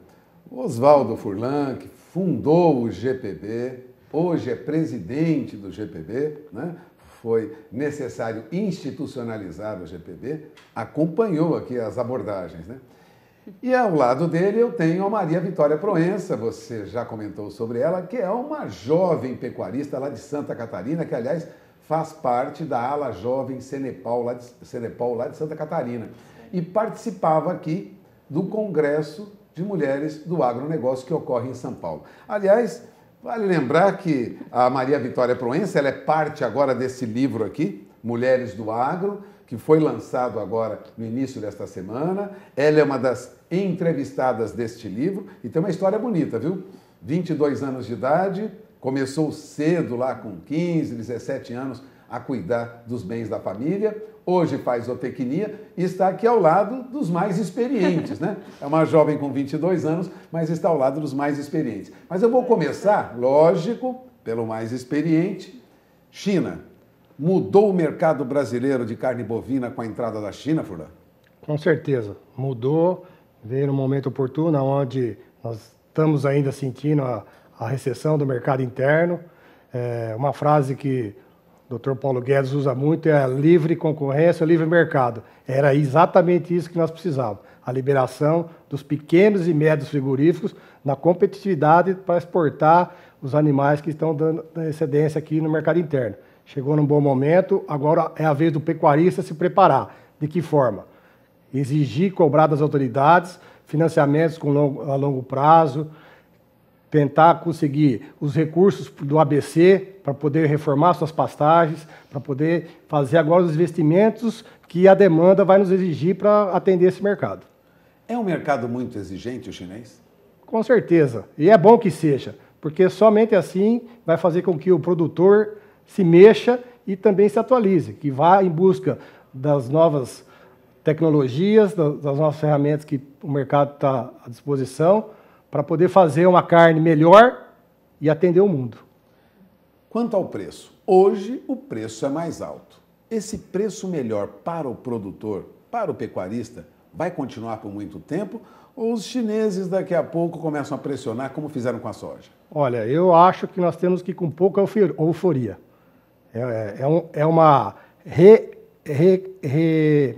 Oswaldo Furlan, que fundou o GPB, hoje é presidente do GPB, né? foi necessário institucionalizar o GPB, acompanhou aqui as abordagens. Né? E ao lado dele eu tenho a Maria Vitória Proença, você já comentou sobre ela, que é uma jovem pecuarista lá de Santa Catarina, que aliás faz parte da ala jovem Senepal lá de, Senepal, lá de Santa Catarina. E participava aqui do Congresso de Mulheres do Agronegócio que ocorre em São Paulo. Aliás, vale lembrar que a Maria Vitória Proença ela é parte agora desse livro aqui, Mulheres do Agro, que foi lançado agora no início desta semana. Ela é uma das entrevistadas deste livro e tem uma história bonita, viu? 22 anos de idade, começou cedo, lá com 15, 17 anos, a cuidar dos bens da família. Hoje faz zootecnia e está aqui ao lado dos mais experientes, né? <laughs> É uma jovem com 22 anos, mas está ao lado dos mais experientes. Mas eu vou começar, lógico, pelo mais experiente. China. Mudou o mercado brasileiro de carne bovina com a entrada da China, Furlan? Com certeza. Mudou, veio no momento oportuno, onde nós estamos ainda sentindo a, a recessão do mercado interno. É uma frase que o Dr. Paulo Guedes usa muito é a livre concorrência, livre mercado. Era exatamente isso que nós precisávamos, a liberação dos pequenos e médios frigoríficos na competitividade para exportar os animais que estão dando excedência aqui no mercado interno. Chegou num bom momento, agora é a vez do pecuarista se preparar. De que forma? Exigir, cobrar das autoridades financiamentos com longo, a longo prazo, tentar conseguir os recursos do ABC para poder reformar suas pastagens, para poder fazer agora os investimentos que a demanda vai nos exigir para atender esse mercado. É um mercado muito exigente o chinês? Com certeza, e é bom que seja, porque somente assim vai fazer com que o produtor se mexa e também se atualize, que vá em busca das novas tecnologias, das novas ferramentas que o mercado está à disposição para poder fazer uma carne melhor e atender o mundo. Quanto ao preço, hoje o preço é mais alto. Esse preço melhor para o produtor, para o pecuarista, vai continuar por muito tempo ou os chineses daqui a pouco começam a pressionar como fizeram com a soja? Olha, eu acho que nós temos que ir com pouca euforia. É, é, é, um, é uma re, re, re,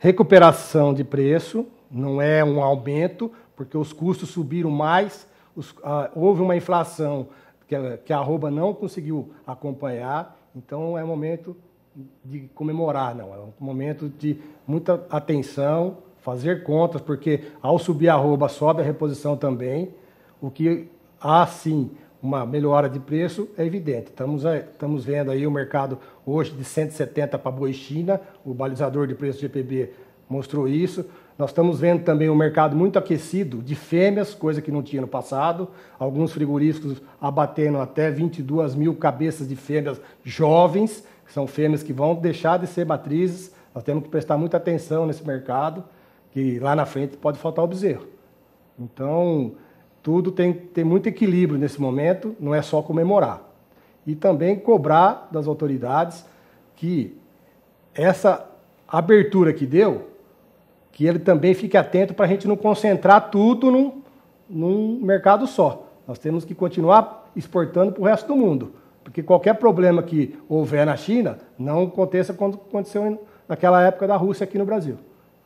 recuperação de preço, não é um aumento, porque os custos subiram mais, os, ah, houve uma inflação que, eh, que a arroba não conseguiu acompanhar, então é momento de comemorar, não, é um momento de muita atenção, fazer contas, porque ao subir a arroba sobe a reposição também, o que há sim uma melhora de preço é evidente. Estamos, estamos vendo aí o mercado hoje de 170 para boi China, o balizador de preço GPB mostrou isso. Nós estamos vendo também um mercado muito aquecido de fêmeas, coisa que não tinha no passado. Alguns frigoríficos abatendo até 22 mil cabeças de fêmeas jovens, que são fêmeas que vão deixar de ser matrizes. Nós temos que prestar muita atenção nesse mercado, que lá na frente pode faltar o bezerro. Então, tudo tem, tem muito equilíbrio nesse momento, não é só comemorar. E também cobrar das autoridades que essa abertura que deu que ele também fique atento para a gente não concentrar tudo num, num mercado só. Nós temos que continuar exportando para o resto do mundo, porque qualquer problema que houver na China não aconteça como aconteceu naquela época da Rússia aqui no Brasil.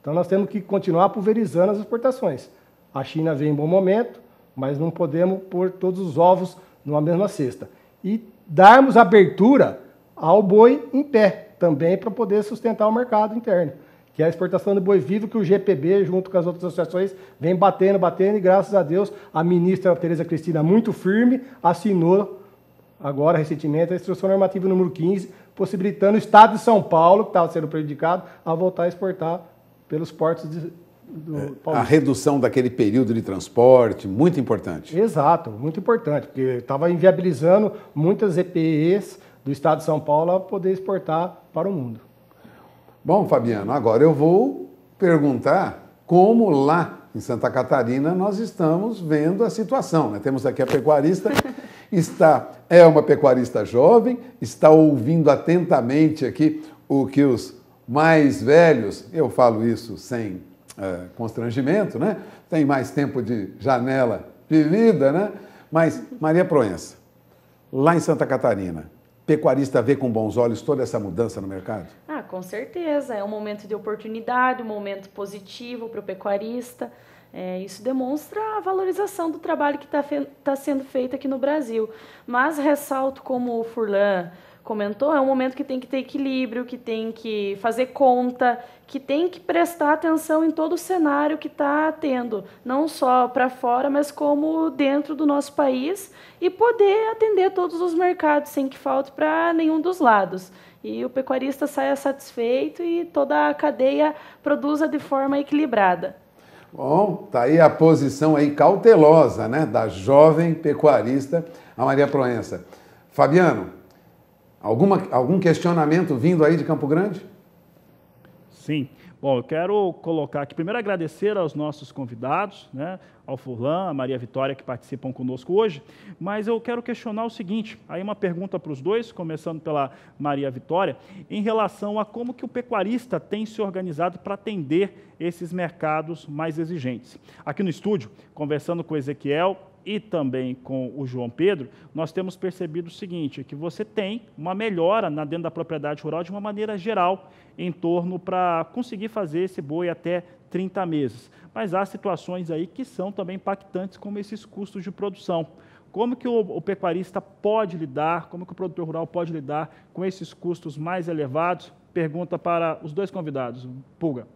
Então nós temos que continuar pulverizando as exportações. A China vem em bom momento, mas não podemos pôr todos os ovos numa mesma cesta. E darmos abertura ao boi em pé também para poder sustentar o mercado interno que é a exportação do boi vivo, que o GPB, junto com as outras associações, vem batendo, batendo, e graças a Deus a ministra Tereza Cristina, muito firme, assinou agora, recentemente, a instrução normativa número 15, possibilitando o Estado de São Paulo, que estava sendo prejudicado, a voltar a exportar pelos portos de, do é, A redução daquele período de transporte, muito importante. Exato, muito importante, porque estava inviabilizando muitas EPEs do Estado de São Paulo a poder exportar para o mundo. Bom, Fabiano, agora eu vou perguntar como lá em Santa Catarina nós estamos vendo a situação. Né? Temos aqui a pecuarista, <laughs> está é uma pecuarista jovem, está ouvindo atentamente aqui o que os mais velhos, eu falo isso sem é, constrangimento, né? Tem mais tempo de janela de vida, né? Mas Maria Proença, lá em Santa Catarina, pecuarista vê com bons olhos toda essa mudança no mercado? Ah, com certeza. É um momento de oportunidade, um momento positivo para o pecuarista. É, isso demonstra a valorização do trabalho que está tá sendo feito aqui no Brasil. Mas ressalto como o Furlan, comentou, é um momento que tem que ter equilíbrio, que tem que fazer conta, que tem que prestar atenção em todo o cenário que está tendo, não só para fora, mas como dentro do nosso país, e poder atender todos os mercados sem que falte para nenhum dos lados. E o pecuarista saia satisfeito e toda a cadeia produza de forma equilibrada. Bom, tá aí a posição aí cautelosa, né, da jovem pecuarista, a Maria Proença. Fabiano, Alguma, algum questionamento vindo aí de Campo Grande? Sim. Bom, eu quero colocar aqui, primeiro agradecer aos nossos convidados, né, ao Furlan, à Maria Vitória, que participam conosco hoje, mas eu quero questionar o seguinte, aí uma pergunta para os dois, começando pela Maria Vitória, em relação a como que o pecuarista tem se organizado para atender esses mercados mais exigentes. Aqui no estúdio, conversando com o Ezequiel, e também com o João Pedro, nós temos percebido o seguinte, que você tem uma melhora na dentro da propriedade rural de uma maneira geral em torno para conseguir fazer esse boi até 30 meses. Mas há situações aí que são também impactantes como esses custos de produção. Como que o, o pecuarista pode lidar, como que o produtor rural pode lidar com esses custos mais elevados? Pergunta para os dois convidados. Pulga.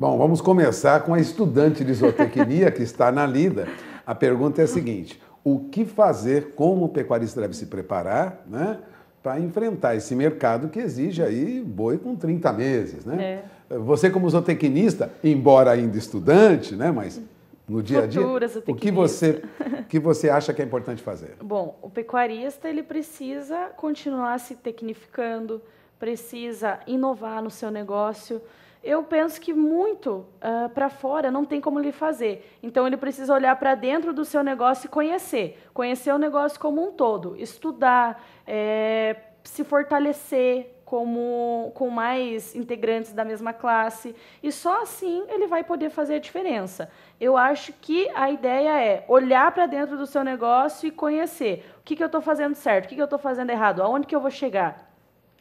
Bom, vamos começar com a estudante de zootecnia que está na lida. A pergunta é a seguinte: o que fazer, como o pecuarista deve se preparar, né? Para enfrentar esse mercado que exige aí boi com 30 meses, né? É. Você, como zootecnista, embora ainda estudante, né? Mas no dia a dia, o que você, que você acha que é importante fazer? Bom, o pecuarista ele precisa continuar se tecnificando, precisa inovar no seu negócio eu penso que muito uh, ah, para fora não tem como ele fazer. Então, ele precisa olhar para dentro do seu negócio e conhecer. Conhecer o negócio como um todo, estudar, é, se fortalecer como com mais integrantes da mesma classe e só assim ele vai poder fazer a diferença. Eu acho que a ideia é olhar para dentro do seu negócio e conhecer o que, que eu estou fazendo certo, o que, que eu estou fazendo errado, aonde que eu vou chegar,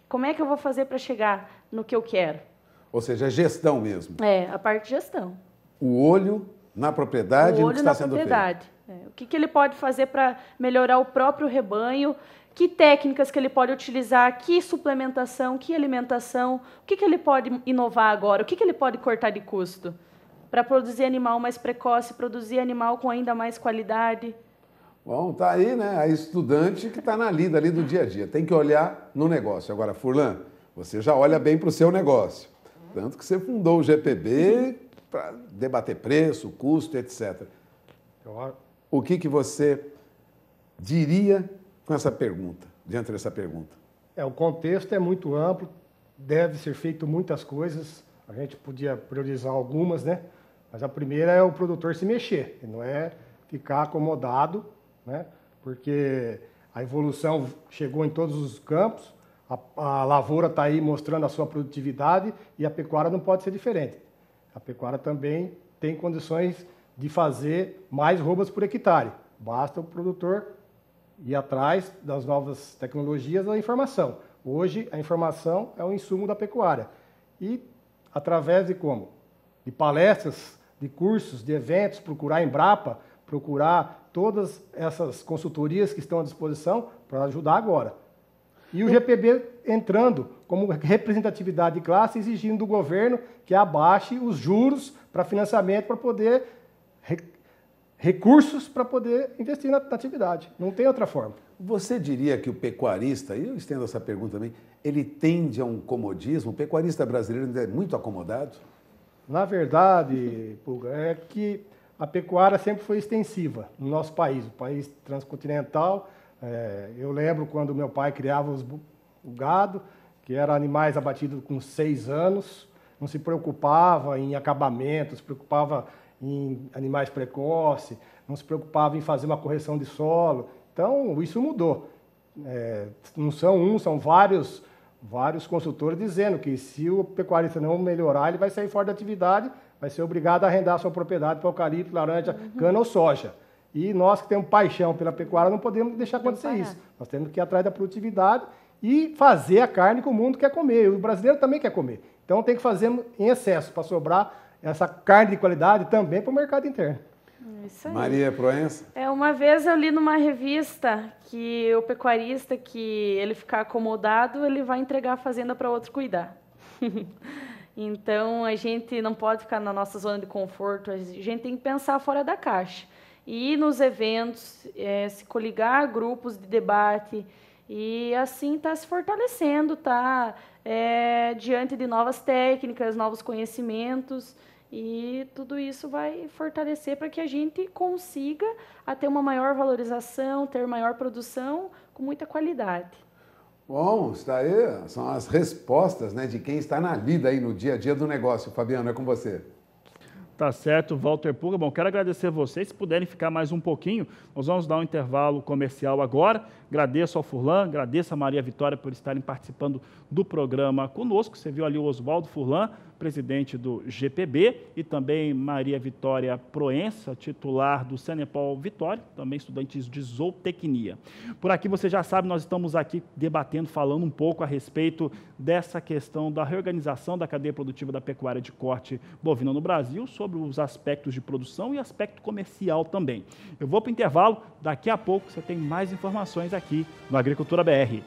como é que eu vou fazer para chegar no que eu quero. Ou seja, é gestão mesmo. É, a parte de gestão. O olho na propriedade o olho no que está na sendo propriedade. feito. É. O que, que ele pode fazer para melhorar o próprio rebanho? Que técnicas que ele pode utilizar? Que suplementação? Que alimentação? O que, que ele pode inovar agora? O que, que ele pode cortar de custo? Para produzir animal mais precoce, produzir animal com ainda mais qualidade. Bom, tá aí, né? A estudante que está na lida ali do dia a dia. Tem que olhar no negócio. Agora, Furlan, você já olha bem para o seu negócio. Tanto que você fundou o GPB para debater preço, custo, etc. O que, que você diria com essa pergunta, diante dessa pergunta? É, o contexto é muito amplo, deve ser feito muitas coisas. A gente podia priorizar algumas, né? Mas a primeira é o produtor se mexer, não é ficar acomodado, né? Porque a evolução chegou em todos os campos, a, a lavoura está aí mostrando a sua produtividade e a pecuária não pode ser diferente. A pecuária também tem condições de fazer mais roubas por hectare. Basta o produtor ir atrás das novas tecnologias da informação. Hoje, a informação é o insumo da pecuária. E através de como? De palestras, de cursos, de eventos, procurar a Embrapa, procurar todas essas consultorias que estão à disposição para ajudar agora. E o GPB entrando como representatividade de classe, exigindo do governo que abaixe os juros para financiamento, para poder recursos para poder investir na, na, atividade. Não tem outra forma. Você diria que o pecuarista, e eu estendo essa pergunta também, ele tende a um comodismo? O pecuarista brasileiro ainda é muito acomodado? Na verdade, Puga, é que a pecuária sempre foi extensiva no nosso país, o país transcontinental é, eu lembro quando meu pai criava os, o gado, que eram animais abatidos com seis anos, não se preocupava em acabamento, se preocupava em animais precoces, não se preocupava em fazer uma correção de solo. Então, isso mudou. É, não são um, são vários, vários consultores dizendo que se o pecuarista não melhorar, ele vai sair fora da atividade, vai ser obrigado a arrendar sua propriedade para eucalipto, laranja, uhum. cana ou soja. E nós que temos paixão pela pecuária não podemos deixar acontecer isso. Nós temos que ir atrás da produtividade e fazer a carne que o mundo quer comer. E o brasileiro também quer comer. Então tem que fazer em excesso para sobrar essa carne de qualidade também para o mercado interno. Isso aí. Maria Proença? É, uma vez eu li numa revista que o pecuarista que ele ficar acomodado, ele vai entregar a fazenda para outro cuidar. <laughs> então a gente não pode ficar na nossa zona de conforto, a gente tem que pensar fora da caixa e ir nos eventos, é, se coligar a grupos de debate e assim está se fortalecendo, tá é, diante de novas técnicas, novos conhecimentos e tudo isso vai fortalecer para que a gente consiga a ter uma maior valorização, ter maior produção com muita qualidade. Bom, está aí, são as respostas né, de quem está na lida aí no dia a dia do negócio. Fabiano, é com você. Tá certo, Walter Puga. Bom, quero agradecer vocês. Se puderem ficar mais um pouquinho, nós vamos dar um intervalo comercial agora. Agradeço ao Furlan, agradeço a Maria Vitória por estarem participando do programa conosco. Você viu ali o Oswaldo Furlan, presidente do GPB, e também Maria Vitória Proença, titular do Senepol Vitória, também estudantes de zootecnia. Por aqui você já sabe, nós estamos aqui debatendo, falando um pouco a respeito dessa questão da reorganização da cadeia produtiva da pecuária de corte bovina no Brasil, sobre os aspectos de produção e aspecto comercial também. Eu vou para o intervalo, daqui a pouco você tem mais informações aqui no Agricultura BR.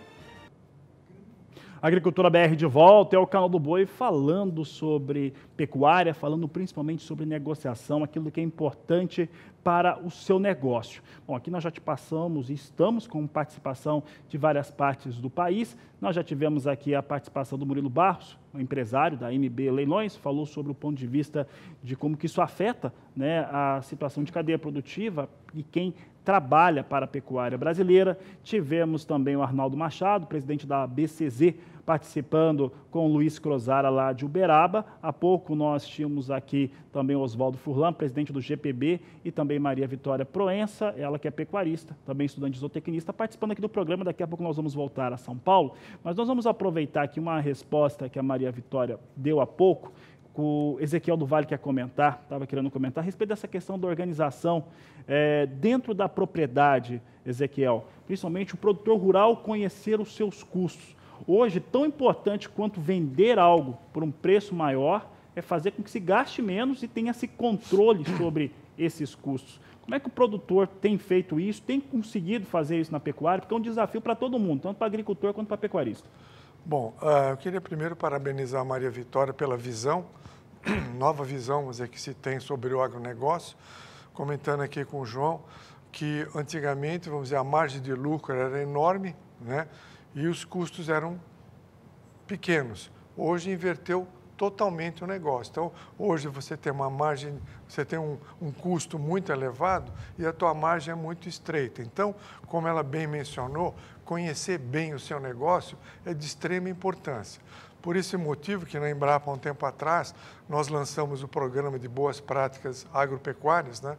Agricultura BR de volta, é o canal do Boi falando sobre pecuária, falando principalmente sobre negociação, aquilo que é importante para o seu negócio. Bom, aqui nós já te passamos e estamos com participação de várias partes do país. Nós já tivemos aqui a participação do Murilo Barros, um empresário da MB Leilões, falou sobre o ponto de vista de como que isso afeta né, a situação de cadeia produtiva e quem trabalha para a pecuária brasileira. Tivemos também o Arnaldo Machado, presidente da BCZ, participando com o Luiz Crozara lá de Uberaba. Há pouco nós tínhamos aqui também Oswaldo Furlan, presidente do GPB, e também Maria Vitória Proença, ela que é pecuarista, também estudante de zootecnista, participando aqui do programa. Daqui a pouco nós vamos voltar a São Paulo, mas nós vamos aproveitar aqui uma resposta que a Maria Vitória deu há pouco o Ezequiel do Vale quer comentar, estava querendo comentar, a respeito dessa questão da organização é, dentro da propriedade, Ezequiel, principalmente o produtor rural conhecer os seus custos. Hoje, tão importante quanto vender algo por um preço maior é fazer com que se gaste menos e tenha esse controle sobre esses custos. Como é que o produtor tem feito isso, tem conseguido fazer isso na pecuária? Porque é um desafio para todo mundo, tanto para agricultor quanto para pecuarista. Bom, eh, eu queria primeiro parabenizar a Maria Vitória pela visão, <clears throat> nova visão, vamos dizer que se tem sobre o agronegócio, comentando aqui com o João que antigamente, vamos dizer, a margem de lucro era enorme, né? E os custos eram pequenos. Hoje inverteu totalmente o negócio. Então, hoje você tem uma margem, você tem um, um, custo muito elevado e a tua margem é muito estreita. Então, como ela bem mencionou, conhecer bem o seu negócio é de extrema importância. Por esse motivo que na Embrapa, há um tempo atrás, nós lançamos o programa de boas práticas agropecuárias, né?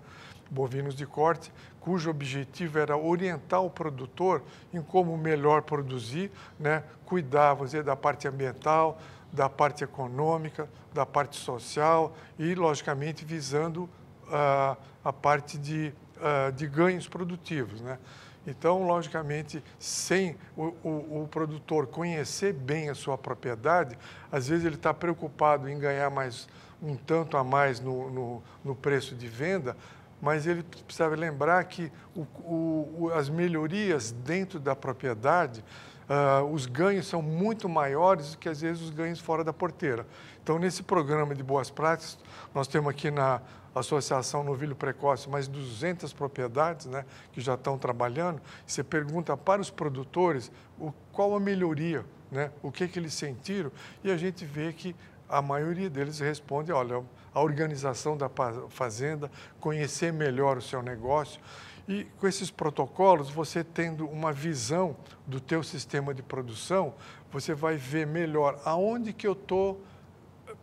bovinos de corte, cujo objetivo era orientar o produtor em como melhor produzir, né? cuidar dizer, da parte ambiental, da parte econômica, da parte social e, logicamente, visando uh, a parte de, uh, de ganhos produtivos. Né? Então, logicamente, sem o, o, o, produtor conhecer bem a sua propriedade, às vezes ele está preocupado em ganhar mais um tanto a mais no, no, no preço de venda, mas ele precisa lembrar que o, as melhorias dentro da propriedade, uh, os ganhos são muito maiores do que às vezes os ganhos fora da porteira. Então, nesse programa de boas práticas, nós temos aqui na, associação novilho precoce, mais 200 propriedades né, que já estão trabalhando. Você pergunta para os produtores o, qual a melhoria, né, o que, que eles sentiram, e a gente vê que a maioria deles responde, olha, a organização da fazenda, conhecer melhor o seu negócio. E com esses protocolos, você tendo uma visão do teu sistema de produção, você vai ver melhor aonde que eu estou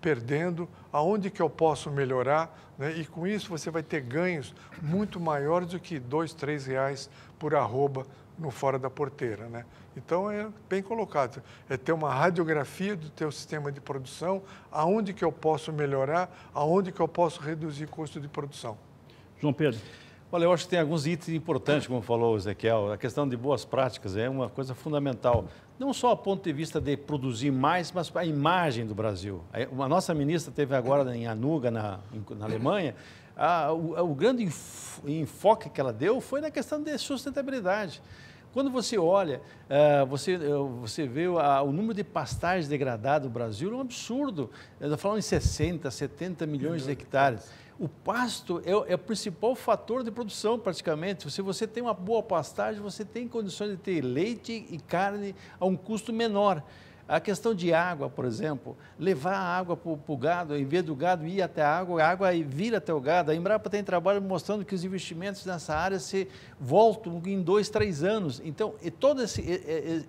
perdendo, aonde que eu posso melhorar, né? e com isso você vai ter ganhos muito maiores do que dois, três reais por arroba no fora da porteira, né? Então é bem colocado, é ter uma radiografia do teu sistema de produção, aonde que eu posso melhorar, aonde que eu posso reduzir custo de produção. João Pedro. Olha, eu acho que tem alguns itens importantes, como falou o Ezequiel. A questão de boas práticas é uma coisa fundamental. Não só a ponto de vista de produzir mais, mas a imagem do Brasil. A nossa ministra teve agora em Anuga, na, na Alemanha. A, o, o grande enfoque que ela deu foi na questão de sustentabilidade. Quando você olha, eh, você, eh, você vê o número de pastagens degradadas no Brasil é um absurdo. Está falando em 60, 70 milhões de hectares. O pasto é, é, o principal fator de produção, praticamente. Se você tem uma boa pastagem, você tem condições de ter leite e carne a um custo menor. A questão de água, por exemplo, levar a água para o gado, em vez do gado ir até a água, a água vir até o gado. A Embrapa tem trabalho mostrando que os investimentos nessa área se voltam em dois, três anos. Então, e todo esse,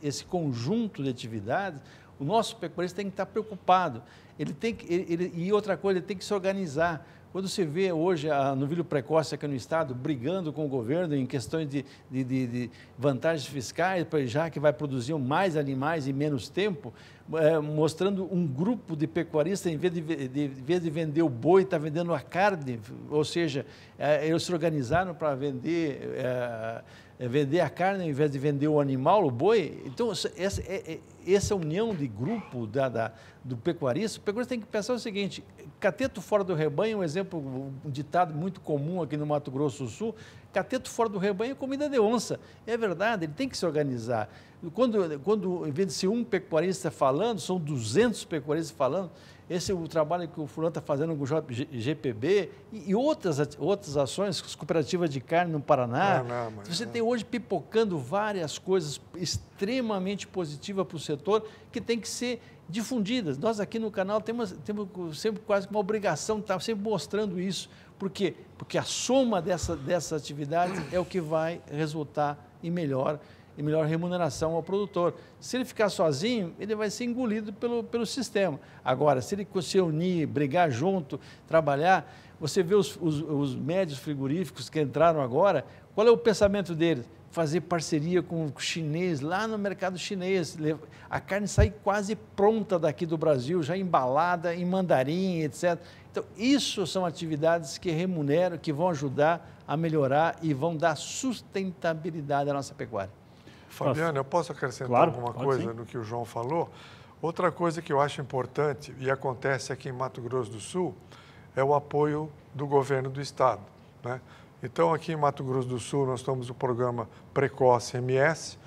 esse conjunto de atividades, o nosso pecuarista tem que estar preocupado. Ele tem que, ele, e outra coisa, ele tem que se organizar quando você vê hoje a novilho precoce aqui no Estado brigando com o governo em questões de, de, de, de vantagens fiscais, já que vai produzir mais animais em menos tempo, é, mostrando um grupo de pecuaristas, em vez de, vez de vender o boi, está vendendo a carne, ou seja, é, eles se organizaram para vender. É, é vender a carne ao invés de vender o animal, o boi. Então, essa, é, é, essa união de grupo da, da, do pecuarista, o pecuarista tem que pensar o seguinte: cateto fora do rebanho, um exemplo, um ditado muito comum aqui no Mato Grosso do Sul, cateto fora do rebanho é comida de onça. É verdade, ele tem que se organizar. Quando, quando em vez de ser um pecuarista falando, são 200 pecuaristas falando, esse é o trabalho que o fulano está fazendo com o GPB e, e, outras, outras ações, cooperativas de carne no Paraná. Não, você não. tem hoje pipocando várias coisas extremamente positivas para o setor que tem que ser difundidas. Nós aqui no canal temos, temos sempre quase uma obrigação de estar tá sempre mostrando isso. Por quê? Porque a soma dessa, dessas atividades é o que vai resultar em melhor e melhor remuneração ao produtor. Se ele ficar sozinho, ele vai ser engolido pelo, pelo sistema. Agora, se ele se unir, brigar junto, trabalhar, você vê os, os, os médios frigoríficos que entraram agora, qual é o pensamento deles? Fazer parceria com o chinês, lá no mercado chinês. A carne sai quase pronta daqui do Brasil, já embalada em mandarim, etc. Então, isso são atividades que remuneram, que vão ajudar a melhorar e vão dar sustentabilidade à nossa pecuária. Fabiano, eu posso acrescentar claro, alguma coisa sim. no que o João falou? Outra coisa que eu acho importante e acontece aqui em Mato Grosso do Sul é o apoio do governo do estado. Né? Então, aqui em Mato Grosso do Sul, nós temos o programa Precoce MS,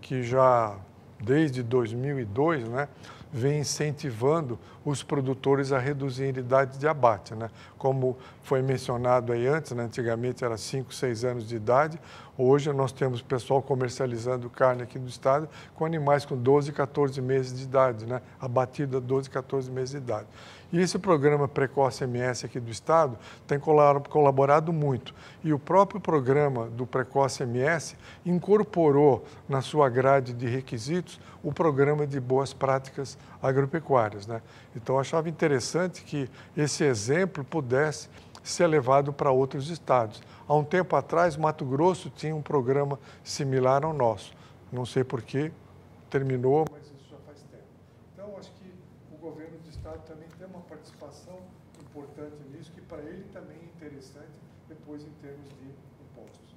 que já desde 2002, né, vem incentivando os produtores a reduzir a idade de abate. Né? Como foi mencionado aí antes, né? antigamente era 5, 6 anos de idade, hoje nós temos pessoal comercializando carne aqui no estado com animais com 12, 14 meses de idade, né? abatido a 12, 14 meses de idade. E esse programa Precoce MS aqui do Estado tem colaborado muito. E o próprio programa do Precoce MS incorporou na sua grade de requisitos o programa de boas práticas agropecuárias. Né? Então, achava interessante que esse exemplo pudesse ser levado para outros estados. Há um tempo atrás, Mato Grosso tinha um programa similar ao nosso. Não sei por que terminou, mas depois em termos de impostos.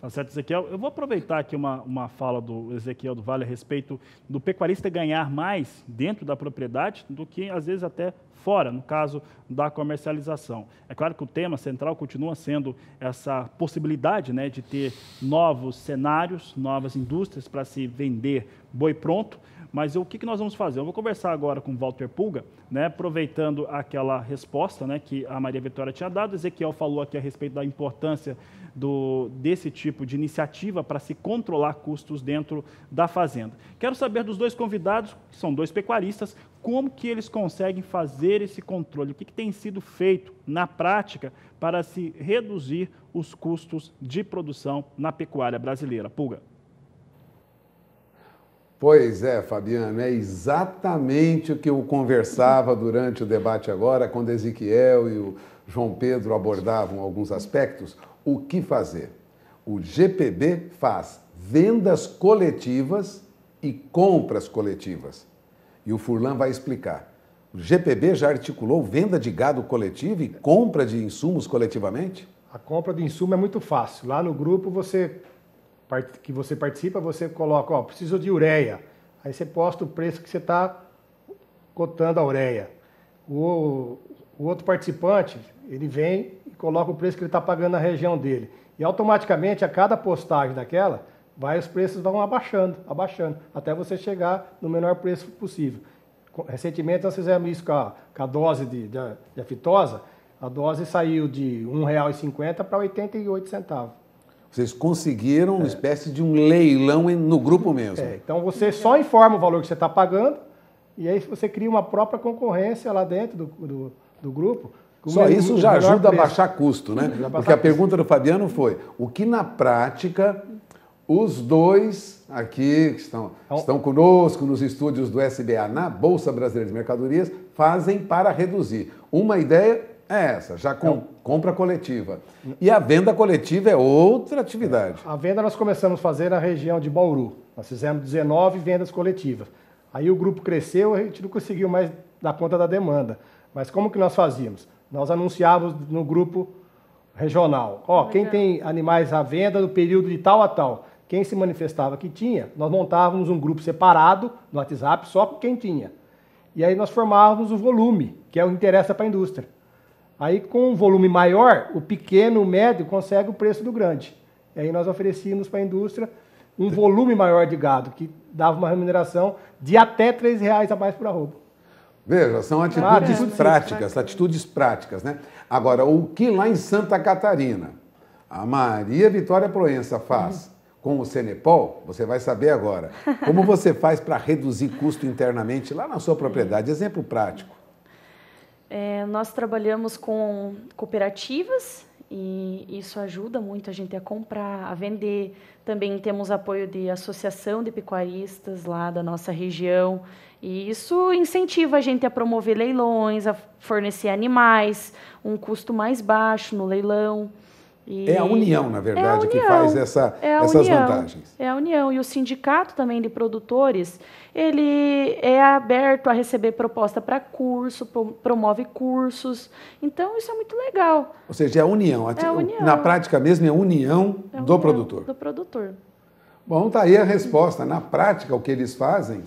Tá certo, Ezequiel. Eu vou aproveitar aqui uma, uma fala do Ezequiel do Vale a respeito do pecuarista ganhar mais dentro da propriedade do que, às vezes, até fora, no caso da comercialização. É claro que o tema central continua sendo essa possibilidade né, de ter novos cenários, novas indústrias para se vender boi pronto, mas o que, nós vamos fazer? Eu vou conversar agora com o Walter Pulga, né, aproveitando aquela resposta né, que a Maria Vitória tinha dado. Ezequiel falou aqui a respeito da importância do, desse tipo de iniciativa para se controlar custos dentro da fazenda. Quero saber dos dois convidados, que são dois pecuaristas, como que eles conseguem fazer esse controle, o que, que tem sido feito na prática para se reduzir os custos de produção na pecuária brasileira. Pulga. Pois é, Fabiano, é exatamente o que eu conversava durante o debate agora, quando Ezequiel e o João Pedro abordavam alguns aspectos. O que fazer? O GPB faz vendas coletivas e compras coletivas. E o Furlan vai explicar. O GPB já articulou venda de gado coletivo e compra de insumos coletivamente? A compra de insumo é muito fácil. Lá no grupo você que você participa, você coloca, ó, preciso de ureia. Aí você posta o preço que você está cotando a ureia. O, o outro participante, ele vem e coloca o preço que ele está pagando na região dele. E automaticamente, a cada postagem daquela, vai os preços vão abaixando, abaixando, até você chegar no menor preço possível. Recentemente, nós fizemos isso com a, com a dose de, de, de A dose saiu de R$ 1,50 para R$ centavos. Vocês conseguiram uma é. espécie de um leilão no grupo é, mesmo. É, então você só informa o valor que você está pagando e aí você cria uma própria concorrência lá dentro do, do, do grupo. Só isso já ajuda preço. a baixar custo, né? Baixar Porque a custo. pergunta do Fabiano foi: o que na prática os dois aqui que estão, então, estão conosco nos estúdios do SBA na Bolsa Brasileira de Mercadorias fazem para reduzir? Uma ideia é essa, já com, então, compra coletiva. E a venda coletiva é outra atividade. É, a venda nós começamos a fazer na região de Bauru. Nós fizemos 19 vendas coletivas. Aí o grupo cresceu, a gente não conseguiu mais dar conta da demanda. Mas como que nós fazíamos? Nós anunciávamos no grupo regional. Ó, oh, quem tem animais à venda no período de tal a tal. Quem se manifestava que tinha, nós montávamos um grupo separado no WhatsApp só com quem tinha. E aí nós formávamos o volume, que é o que interessa para a indústria. Aí, com um volume maior, o pequeno, o médio, consegue o preço do grande. E aí nós oferecíamos para a indústria um volume maior de gado, que dava uma remuneração de até R$ reais a mais por arrobo. Veja, são ah, atitudes, ah, práticas, atitudes práticas, né? Agora, o que lá em Santa Catarina a Maria Vitória Proença faz uhum. com o Cenepol, você vai saber agora. Como você faz para reduzir custo internamente lá na sua propriedade? <laughs> Exemplo prático. É, nós trabalhamos com cooperativas e isso ajuda muito a gente a comprar, a vender. Também temos apoio de associação de pecuaristas lá da nossa região e isso incentiva a gente a promover leilões, a fornecer animais, um custo mais baixo no leilão. E é a união, na é verdade, é união, que faz essa, é essas união, vantagens. É a união. E o sindicato também de produtores, ele é aberto a receber proposta para curso, promove cursos. Então, isso é muito legal. Ou seja, é a união. É a união. Na prática mesmo, é a união, é a união do produtor. Do produtor. Bom, tá aí a resposta. Na prática, o que eles fazem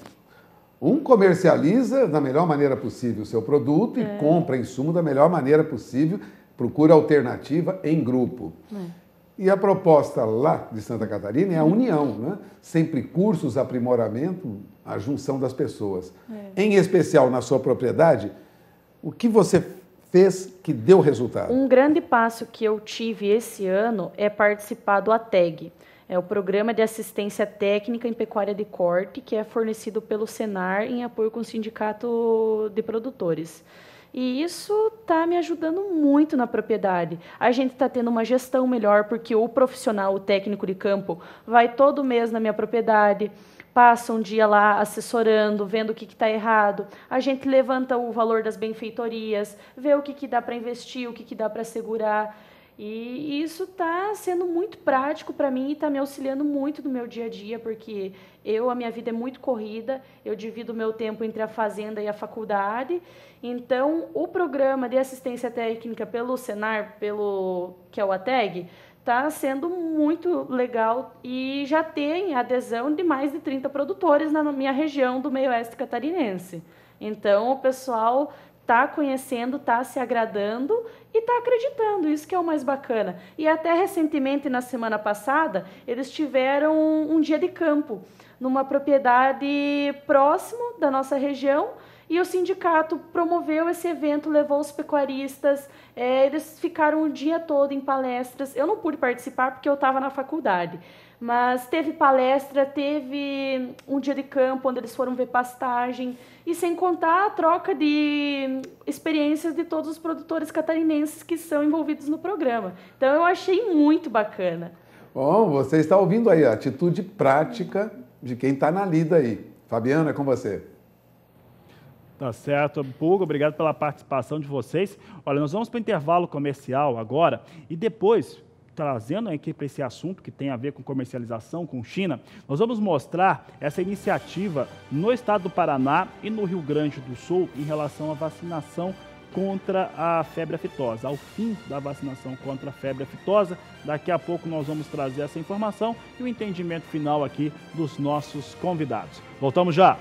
um comercializa da melhor maneira possível o seu produto é. e compra insumo da melhor maneira possível, procura alternativa em grupo. É. E a proposta lá de Santa Catarina é a união, né? sempre cursos, aprimoramento, a junção das pessoas. É. Em especial na sua propriedade, o que você fez que deu resultado? Um grande passo que eu tive esse ano é participar do ATEG. É o Programa de Assistência Técnica em Pecuária de Corte, que é fornecido pelo Senar em apoio com o Sindicato de Produtores. E isso está me ajudando muito na propriedade. A gente está tendo uma gestão melhor, porque o profissional, o técnico de campo, vai todo mês na minha propriedade, passa um dia lá assessorando, vendo o que está errado. A gente levanta o valor das benfeitorias, vê o que, que dá para investir, o que, que dá para segurar. E isso está sendo muito prático para mim e está me auxiliando muito no meu dia a dia, porque eu, a minha vida é muito corrida, eu divido o meu tempo entre a fazenda e a faculdade. Então, o programa de assistência técnica pelo Senar, pelo que é o ATEG, está sendo muito legal e já tem adesão de mais de 30 produtores na minha região do meio oeste catarinense. Então, o pessoal tá conhecendo, tá se agradando e tá acreditando. Isso que é o mais bacana. E até recentemente, na semana passada, eles tiveram um, um dia de campo numa propriedade próximo da nossa região. E o sindicato promoveu esse evento, levou os pecuaristas, é, eles ficaram o dia todo em palestras. Eu não pude participar porque eu estava na faculdade, mas teve palestra, teve um dia de campo onde eles foram ver pastagem, e sem contar a troca de experiências de todos os produtores catarinenses que são envolvidos no programa. Então eu achei muito bacana. Bom, você está ouvindo aí a atitude prática de quem está na lida aí. Fabiana, é com você. Tá certo, Pugo. obrigado pela participação de vocês. Olha, nós vamos para o intervalo comercial agora e depois trazendo aqui para esse assunto que tem a ver com comercialização com China, nós vamos mostrar essa iniciativa no estado do Paraná e no Rio Grande do Sul em relação à vacinação contra a febre aftosa, ao fim da vacinação contra a febre aftosa. Daqui a pouco nós vamos trazer essa informação e o entendimento final aqui dos nossos convidados. Voltamos já!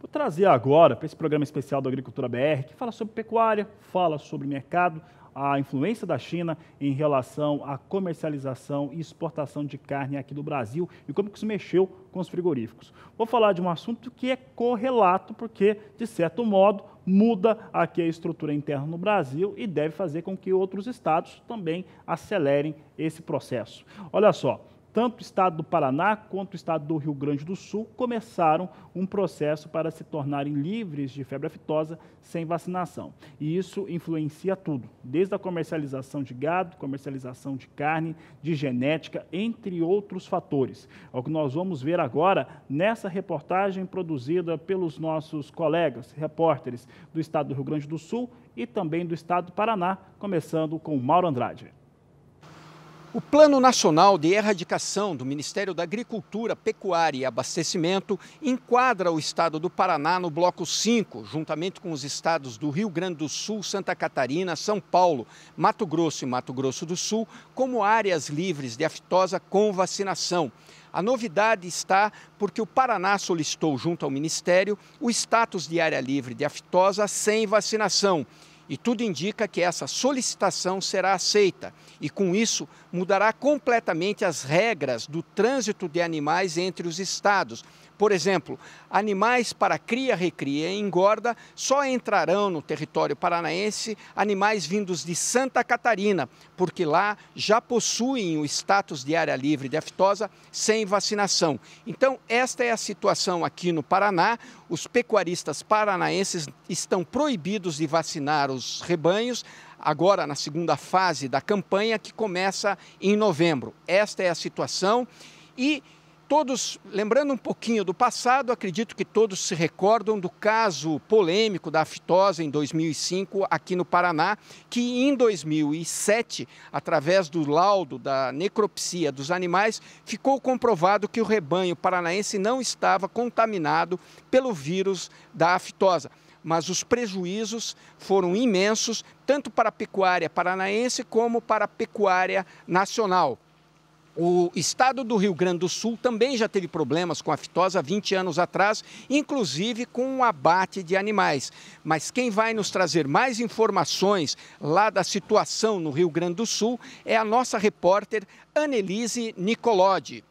Vou trazer agora para esse programa especial da Agricultura BR, que fala sobre pecuária, fala sobre mercado, a influência da China em relação à comercialização e exportação de carne aqui do Brasil e como que isso mexeu com os frigoríficos. Vou falar de um assunto que é correlato, porque, de certo modo, muda aqui a estrutura interna no Brasil e deve fazer com que outros estados também acelerem esse processo. Olha só, tanto o estado do Paraná quanto o estado do Rio Grande do Sul começaram um processo para se tornarem livres de febre aftosa sem vacinação. E isso influencia tudo, desde a comercialização de gado, comercialização de carne, de genética, entre outros fatores. É o que nós vamos ver agora nessa reportagem produzida pelos nossos colegas repórteres do estado do Rio Grande do Sul e também do estado do Paraná, começando com Mauro Andrade. O Plano Nacional de Erradicação do Ministério da Agricultura, Pecuária e Abastecimento enquadra o estado do Paraná no Bloco 5, juntamente com os estados do Rio Grande do Sul, Santa Catarina, São Paulo, Mato Grosso e Mato Grosso do Sul, como áreas livres de aftosa com vacinação. A novidade está porque o Paraná solicitou, junto ao Ministério, o status de área livre de aftosa sem vacinação e tudo indica que essa solicitação será aceita e, com isso, mudará completamente as regras do trânsito de animais entre os estados, por exemplo, animais para cria, recria e engorda só entrarão no território paranaense animais vindos de Santa Catarina, porque lá já possuem o status de área livre de aftosa sem vacinação. Então, esta é a situação aqui no Paraná. Os pecuaristas paranaenses estão proibidos de vacinar os rebanhos agora na segunda fase da campanha que começa em novembro. Esta é a situação e Todos, lembrando um pouquinho do passado, acredito que todos se recordam do caso polêmico da aftosa em 2005 aqui no Paraná, que em 2007, através do laudo da necropsia dos animais, ficou comprovado que o rebanho paranaense não estava contaminado pelo vírus da aftosa mas os prejuízos foram imensos, tanto para a pecuária paranaense como para a pecuária nacional. O estado do Rio Grande do Sul também já teve problemas com a aftosa 20 anos atrás, inclusive com o abate de animais. Mas quem vai nos trazer mais informações lá da situação no Rio Grande do Sul é a nossa repórter Annelise Nicolodi.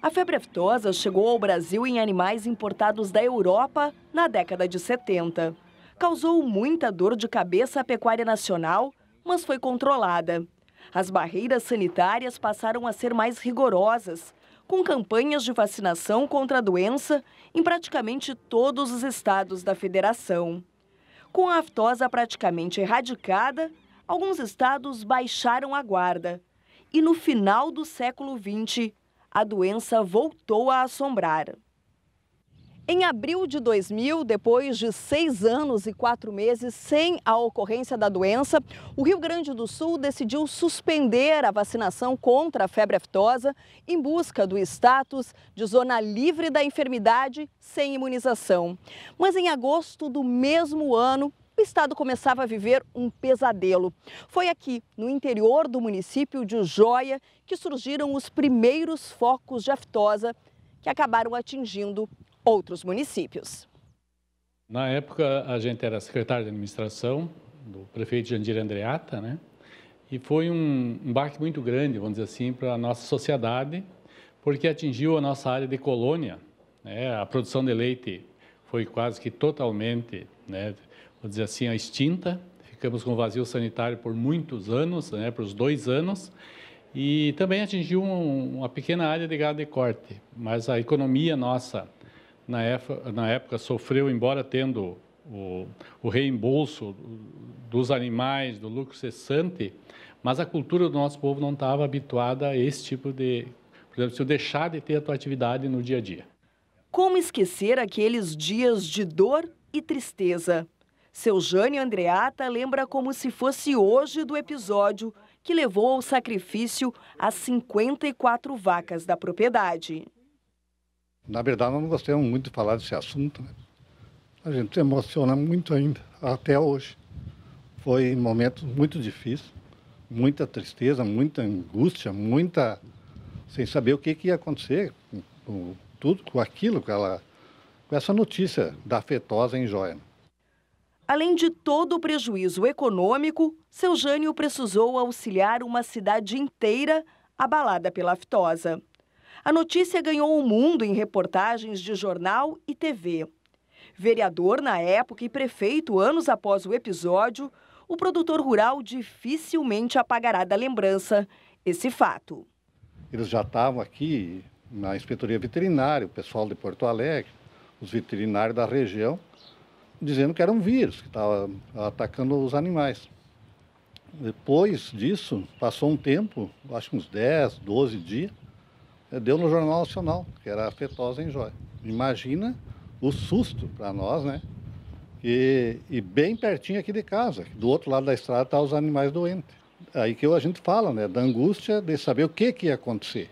A febre aftosa chegou ao Brasil em animais importados da Europa na década de 70. Causou muita dor de cabeça à pecuária nacional, mas foi controlada. As barreiras sanitárias passaram a ser mais rigorosas, com campanhas de vacinação contra a doença em praticamente todos os estados da federação. Com a aftosa praticamente erradicada, alguns estados baixaram a guarda. E no final do século XX, a doença voltou a assombrar. Em abril de 2000, depois de seis anos e quatro meses sem a ocorrência da doença, o Rio Grande do Sul decidiu suspender a vacinação contra a febre aftosa em busca do status de zona livre da enfermidade sem imunização. Mas em agosto do mesmo ano, o estado começava a viver um pesadelo. Foi aqui, no interior do município de Joia, que surgiram os primeiros focos de aftosa que acabaram atingindo outros municípios. Na época, a gente era secretário de administração do prefeito Jandir Andreata, né? E foi um, um baque muito grande, vamos dizer assim, para a nossa sociedade, porque atingiu a nossa área de colônia. Né? A produção de leite foi quase que totalmente, né, Vamos dizer assim, extinta. Ficamos com vazio sanitário por muitos anos, né, por os dois anos. E também atingiu um, uma pequena área de gado de corte, mas a economia nossa na época, na época sofreu, embora tendo o, o, reembolso dos animais, do lucro cessante, mas a cultura do nosso povo não estava habituada a esse tipo de. Por exemplo, se eu deixar de ter a tua atividade no dia a dia. Como esquecer aqueles dias de dor e tristeza? Seu Jane Andreata lembra como se fosse hoje do episódio que levou ao sacrifício as 54 vacas da propriedade. Na verdade, nós não gostamos muito de falar desse assunto. Né? A gente se emociona muito ainda, até hoje. Foi um momento muito difícil, muita tristeza, muita angústia, muita sem saber o que, que ia acontecer com, com, tudo, com aquilo, com, ela, com essa notícia da afetosa em joia. Né? Além de todo o prejuízo econômico, seu Jânio precisou auxiliar uma cidade inteira abalada pela aftosa. A notícia ganhou o mundo em reportagens de jornal e TV. Vereador na época e prefeito anos após o episódio, o produtor rural dificilmente apagará da lembrança esse fato. Eles já estavam aqui na inspetoria veterinária, o pessoal de Porto Alegre, os veterinários da região, dizendo que era um vírus que estava atacando os animais. Depois disso, passou um tempo, acho que uns 10, 12 dias, deu no Jornal Nacional, que era afetosa em joia. Imagina o susto para nós, né? E, e, bem pertinho aqui de casa, do outro lado da estrada estão tá os animais doentes. Aí que a gente fala, né? Da angústia de saber o que, que ia acontecer.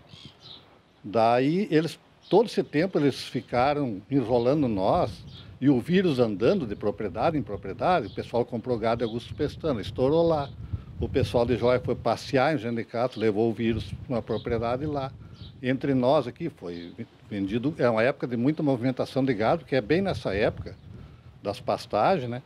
Daí eles, todo esse tempo, eles ficaram enrolando nós e o vírus andando de propriedade em propriedade. O pessoal comprou gado de Augusto Pestana, estourou lá. O pessoal de Joia foi passear em Jandicato, levou o vírus para uma propriedade lá entre nós aqui foi vendido, é uma época de muita movimentação de gado, que é bem nessa época das pastagens, né?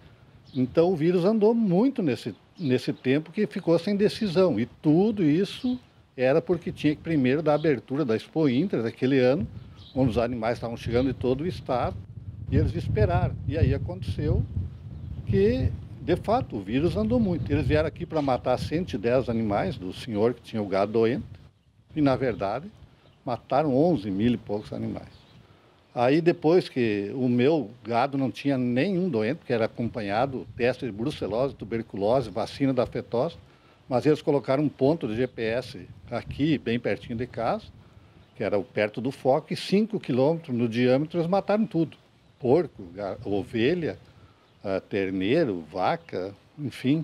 Então o vírus andou muito nesse, nesse tempo que ficou sem decisão. E tudo isso era porque tinha que primeiro da abertura da Expo Inter daquele ano, onde os animais estavam chegando de todo o estado, e eles esperaram. E aí aconteceu que, de fato, o vírus andou muito. Eles vieram aqui para matar 110 animais do senhor que tinha o gado doente, e na verdade mataram 11 mil e poucos animais. Aí depois que o meu gado não tinha nenhum doente, que era acompanhado, teste de brucelose, tuberculose, vacina da fetose, mas eles colocaram um ponto de GPS aqui, bem pertinho de casa, que era perto do foco, e 5 quilômetros no diâmetro eles mataram tudo. Porco, ovelha, ah, terneiro, vaca, enfim,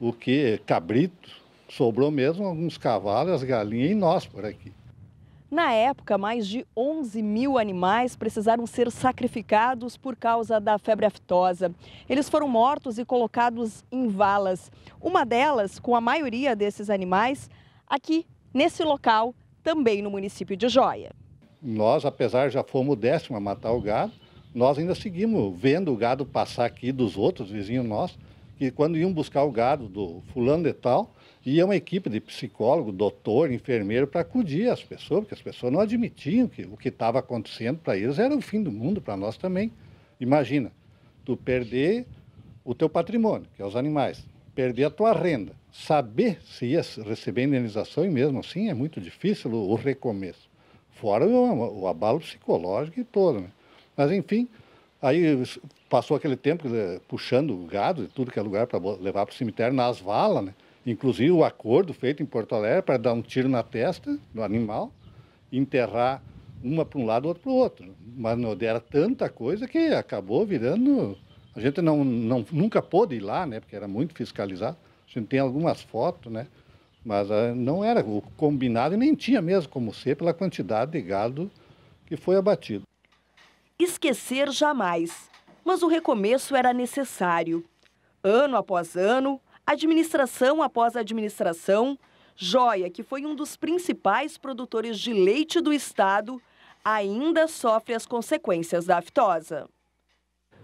o que, cabrito, sobrou mesmo alguns cavalos, as galinhas e nós por aqui. Na época, mais de 11 mil animais precisaram ser sacrificados por causa da febre aftosa. Eles foram mortos e colocados em valas. Uma delas, com a maioria desses animais, aqui nesse local, também no município de Joia. Nós, apesar já fomos o a matar o gado, nós ainda seguimos vendo o gado passar aqui dos outros vizinhos nossos, que quando iam buscar o gado do fulano de tal, e é uma equipe de psicólogo, doutor, enfermeiro para acudir as pessoas, porque as pessoas não admitiam que o que estava acontecendo para eles era o fim do mundo, para nós também. Imagina, tu perder o teu patrimônio, que é os animais, perder a tua renda, saber se ia receber indenização e mesmo assim é muito difícil o, recomeço. Fora o, o, abalo psicológico e todo, né? Mas enfim, aí passou aquele tempo eh, puxando o gado e tudo que é lugar para levar para o cemitério nas valas, né? inclusive o acordo feito em Porto Alegre para dar um tiro na testa do animal, enterrar uma para um lado, outra para o outro. Mas não era tanta coisa que acabou virando. A gente não, não, nunca pôde ir lá, né? Porque era muito fiscalizado. A gente tem algumas fotos, né? Mas ah, não era o combinado e nem tinha mesmo como ser pela quantidade de gado que foi abatido. Esquecer jamais, mas o recomeço era necessário. Ano após ano, Administração após administração, Joia, que foi um dos principais produtores de leite do estado, ainda sofre as consequências da aftosa.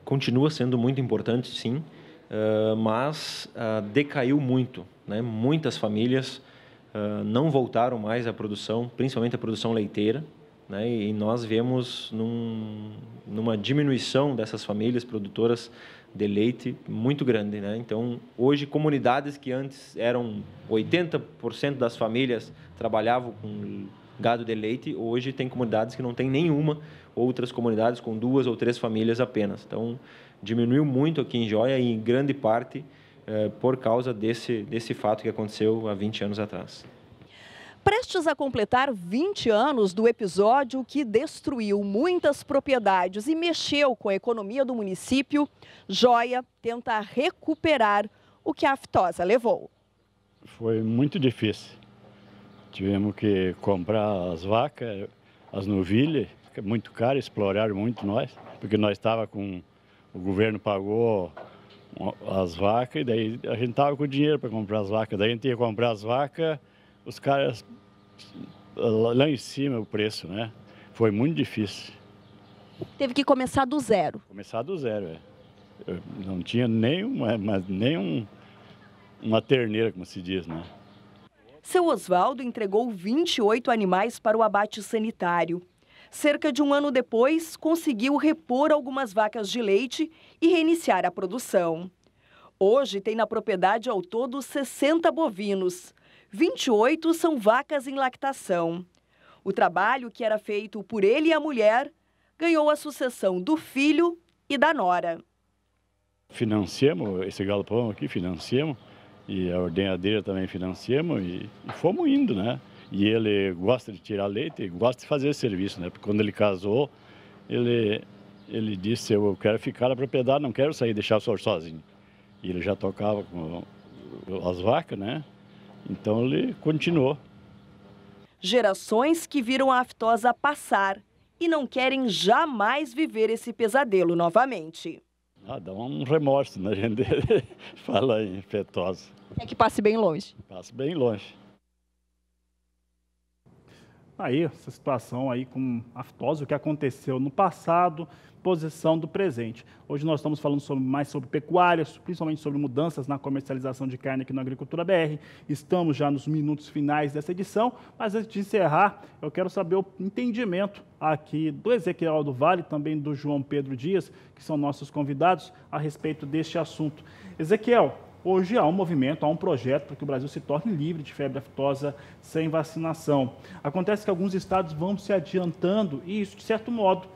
Continua sendo muito importante, sim, ah, mas ah, decaiu muito. Né? Muitas famílias ah, não voltaram mais à produção, principalmente à produção leiteira, né? e nós vemos num, numa diminuição dessas famílias produtoras de leite muito grande. Né? Então, hoje, comunidades que antes eram 80% das famílias trabalhavam com gado de leite, hoje tem comunidades que não tem nenhuma, outras comunidades com duas ou três famílias apenas. Então, diminuiu muito aqui em Joia e em grande parte é, por causa desse, desse fato que aconteceu há 20 anos atrás. Prestes a completar 20 anos do episódio que destruiu muitas propriedades e mexeu com a economia do município, Joia tenta recuperar o que a aftosa levou. Foi muito difícil. Tivemos que comprar as vacas, as novilhas, é muito caro, exploraram muito nós, porque nós estava com o governo pagou as vacas e daí a gente estava com dinheiro para comprar as vacas, daí a gente ia comprar as vacas os caras lá em cima o preço, né? Foi muito difícil. Teve que começar do zero. Começar do zero, é. Eu não tinha nenhuma, mas nenhum uma terneira, como se diz, né? Seu Oswaldo entregou 28 animais para o abate sanitário. Cerca de um ano depois, conseguiu repor algumas vacas de leite e reiniciar a produção. Hoje tem na propriedade ao todo 60 bovinos. 28 são vacas em lactação. O trabalho que era feito por ele e a mulher ganhou a sucessão do filho e da nora. Financiamos esse galpão aqui, financiamos, e a ordenhadeira também financiamos, e, e fomos indo, né? E ele gosta de tirar leite, gosta de fazer serviço, né? Porque quando ele casou, ele, ele disse, eu quero ficar na propriedade, não quero sair, deixar o senhor sozinho. E ele já tocava com as vacas, né? Então ele continuou. Gerações que viram a aftosa passar e não querem jamais viver esse pesadelo novamente. Ah, dá um remorso na né? gente <laughs> fala em aftosa. É que passe bem longe. Passe bem longe. Tá aí essa situação aí com aftosa, o que aconteceu no passado, posição do presente. Hoje nós estamos falando sobre, mais sobre pecuária, principalmente sobre mudanças na comercialização de carne aqui na Agricultura BR. Estamos já nos minutos finais dessa edição, mas antes de encerrar, eu quero saber o entendimento aqui do Ezequiel do Vale, também do João Pedro Dias, que são nossos convidados, a respeito deste assunto. Ezequiel, Hoje há um movimento, há um projeto para que o Brasil se torne livre de febre aftosa sem vacinação. Acontece que alguns estados vão se adiantando e isso, de certo modo,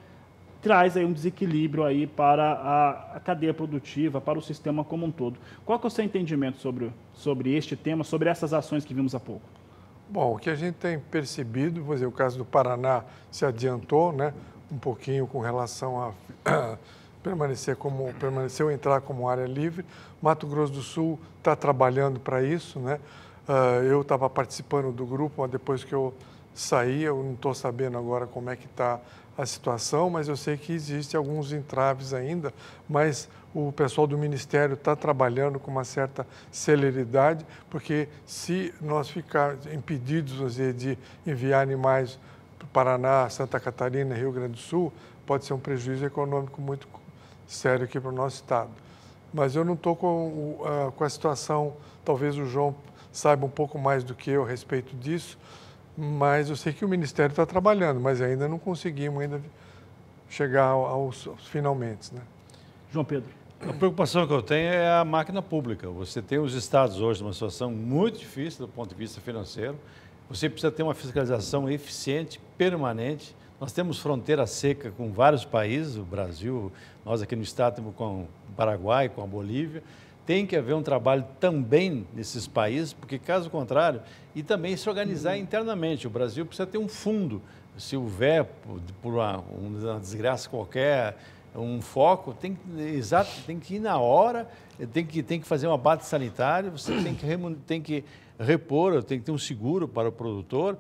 traz aí um desequilíbrio aí para a, cadeia produtiva, para o sistema como um todo. Qual que é o seu entendimento sobre, sobre este tema, sobre essas ações que vimos há pouco? Bom, o que a gente tem percebido, vou dizer, o caso do Paraná se adiantou né, um pouquinho com relação a <clears throat> permanecer como permaneceu entrar como área livre. Mato Grosso do Sul está trabalhando para isso, né? Uh, eu estava participando do grupo, mas depois que eu saí, eu não estou sabendo agora como é que está a situação, mas eu sei que existe alguns entraves ainda, mas o pessoal do Ministério está trabalhando com uma certa celeridade, porque se nós ficarmos impedidos dizer, de enviar animais para o Paraná, Santa Catarina, Rio Grande do Sul, pode ser um prejuízo econômico muito sério aqui para o nosso Estado. Mas eu não estou com, uh, com a situação, talvez o João saiba um pouco mais do que eu a respeito disso, mas eu sei que o Ministério está trabalhando, mas ainda não conseguimos ainda chegar aos, aos finalmente. Né? João Pedro. A preocupação que eu tenho é a máquina pública. Você tem os estados hoje numa situação muito difícil do ponto de vista financeiro. Você precisa ter uma fiscalização eficiente, permanente, nós temos fronteira seca com vários países, o Brasil, nós aqui no estado temos com o Paraguai, com a Bolívia. Tem que haver um trabalho também nesses países, porque caso contrário, e também se organizar uhum. internamente. O Brasil precisa ter um fundo. Se houver, por uma, uma desgraça qualquer, um foco, tem que, exato, tem que ir na hora, tem que, tem que fazer um abate sanitário, você tem que, tem que repor, tem que ter um seguro para o produtor,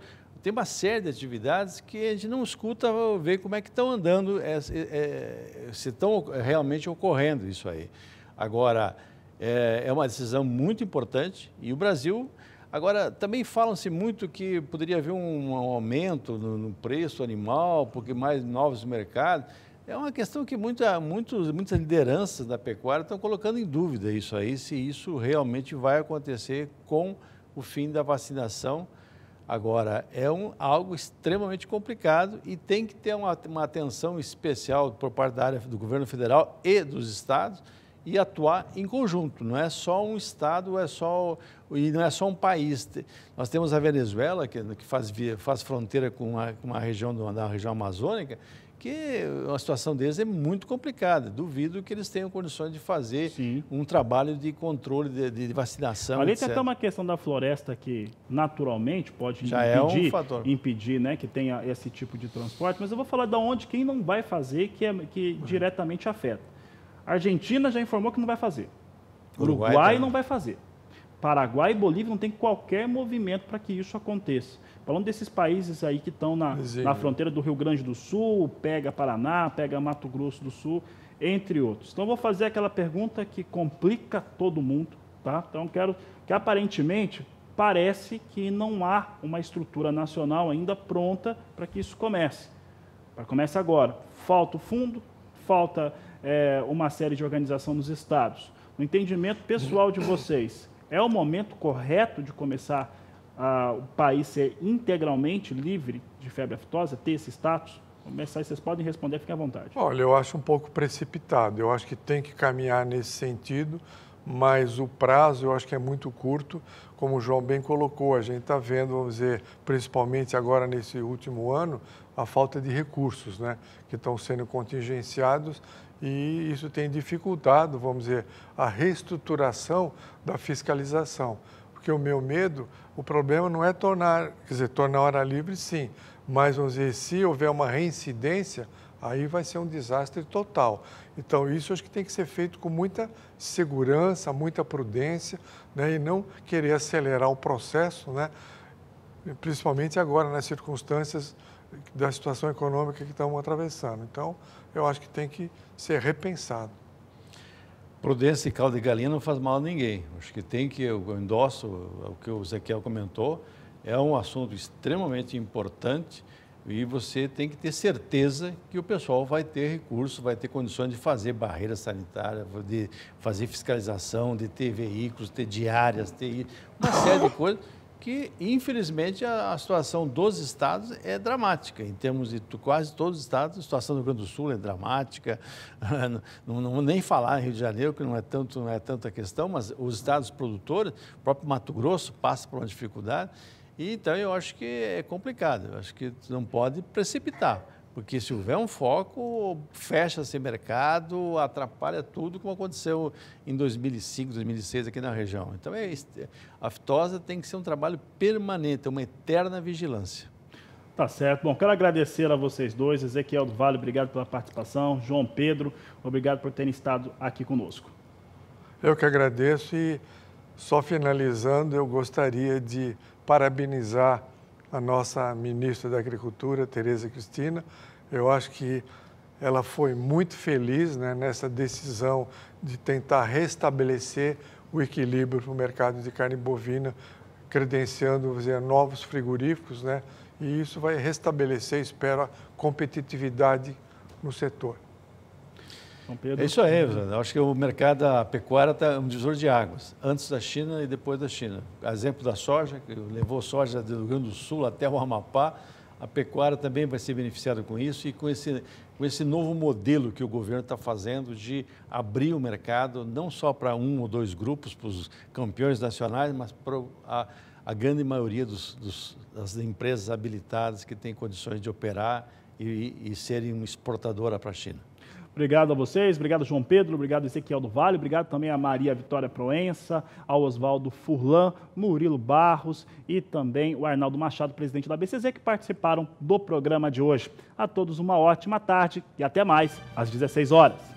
tem uma série de atividades que a gente não escuta ver como é que estão andando, é, é, é, se estão realmente ocorrendo isso aí. Agora, é, é uma decisão muito importante e o Brasil Agora, também falam-se muito que poderia haver um, aumento no, no, preço animal, porque mais novos mercados. É uma questão que muita, muitas lideranças da pecuária estão colocando em dúvida isso aí, se isso realmente vai acontecer com o fim da vacinação Agora, é um, algo extremamente complicado e tem que ter uma, uma atenção especial por parte da área do governo federal e dos estados e atuar em conjunto. Não é só um estado, é só e não é só um país. Nós temos a Venezuela que, que faz, faz fronteira com uma, com uma região da região amazônica porque a situação deles é muito complicada. Duvido que eles tenham condições de fazer Sim. um trabalho de controle de, de vacinação. Ali tem até uma questão da floresta que naturalmente pode Já impedir, é um impedir né, que tenha esse tipo de transporte, mas eu vou falar da onde quem não vai fazer que, é, que diretamente afeta. A Argentina já informou que não vai fazer. Uruguai, Uruguai não vai fazer. Paraguai e Bolívia não tem qualquer movimento para que isso aconteça. Falando desses países aí que estão na, na fronteira do Rio Grande do Sul, pega Paraná, pega Mato Grosso do Sul, entre outros. Então, vou fazer aquela pergunta que complica todo mundo, tá? Então, quero que aparentemente parece que não há uma estrutura nacional ainda pronta para que isso comece. Para começa agora. Falta o fundo, falta é, uma série de organização nos estados. No entendimento pessoal de vocês, é o momento correto de começar o país ser integralmente livre de febre aftosa, ter esse status? Começar, vocês podem responder, fiquem à vontade. Olha, eu acho um pouco precipitado. Eu acho que tem que caminhar nesse sentido, mas o prazo eu acho que é muito curto, como o João bem colocou. A gente está vendo, vamos dizer, principalmente agora nesse último ano, a falta de recursos, né, que estão sendo contingenciados e isso tem dificultado, vamos dizer, a reestruturação da fiscalização. Porque o meu medo, o problema não é tornar, quer dizer, tornar a hora livre sim, mas vamos dizer, se houver uma reincidência, aí vai ser um desastre total. Então, isso acho que tem que ser feito com muita segurança, muita prudência, né? e não querer acelerar o processo, né? principalmente agora, nas circunstâncias da situação econômica que estamos atravessando. Então, eu acho que tem que ser repensado. Prudência e caldo de galinha não faz mal a ninguém. Acho que tem que, eu endosso o que o Ezequiel comentou, é um assunto extremamente importante e você tem que ter certeza que o pessoal vai ter recurso, vai ter condições de fazer barreira sanitária, de fazer fiscalização, de ter veículos, ter diárias, ter uma série de coisas que infelizmente a, a, situação dos estados é dramática, em termos de quase todos os estados, a situação do Rio Grande do Sul é dramática, <laughs> não, não, nem falar em Rio de Janeiro, que não é, tanto, não é tanta questão, mas os estados produtores, o próprio Mato Grosso passa por uma dificuldade, e, então eu acho que é complicado, eu acho que não pode precipitar. Porque se houver um foco, fecha o mercado, atrapalha tudo, como aconteceu em 2005, 2006 aqui na região. Então, é, a aftosa tem que ser um trabalho permanente, uma eterna vigilância. Tá certo. Bom, quero agradecer a vocês dois. Ezequiel do Vale, obrigado pela participação. João Pedro, obrigado por terem estado aqui conosco. Eu que agradeço e só finalizando, eu gostaria de parabenizar a nossa ministra da Agricultura, Tereza Cristina. Eu acho que ela foi muito feliz né, nessa decisão de tentar restabelecer o equilíbrio no mercado de carne bovina, credenciando dizer, novos frigoríficos, né? e isso vai restabelecer, espero, a competitividade no setor. É isso aí, eu acho que o mercado da pecuária está um divisor de águas, antes da China e depois da China. Exemplo da soja, que levou soja do Rio Grande do Sul até o Amapá, a pecuária também vai ser beneficiada com isso e com esse, com esse novo modelo que o governo está fazendo de abrir o mercado, não só para um ou dois grupos, para os campeões nacionais, mas para a, a grande maioria dos, dos, das empresas habilitadas que têm condições de operar e, e serem uma exportadora para a China. Obrigado a vocês, obrigado João Pedro, obrigado Ezequiel do Vale, obrigado também a Maria Vitória Proença, ao Oswaldo Furlan, Murilo Barros e também o Arnaldo Machado, presidente da BCZ, que participaram do programa de hoje. A todos uma ótima tarde e até mais às 16 horas.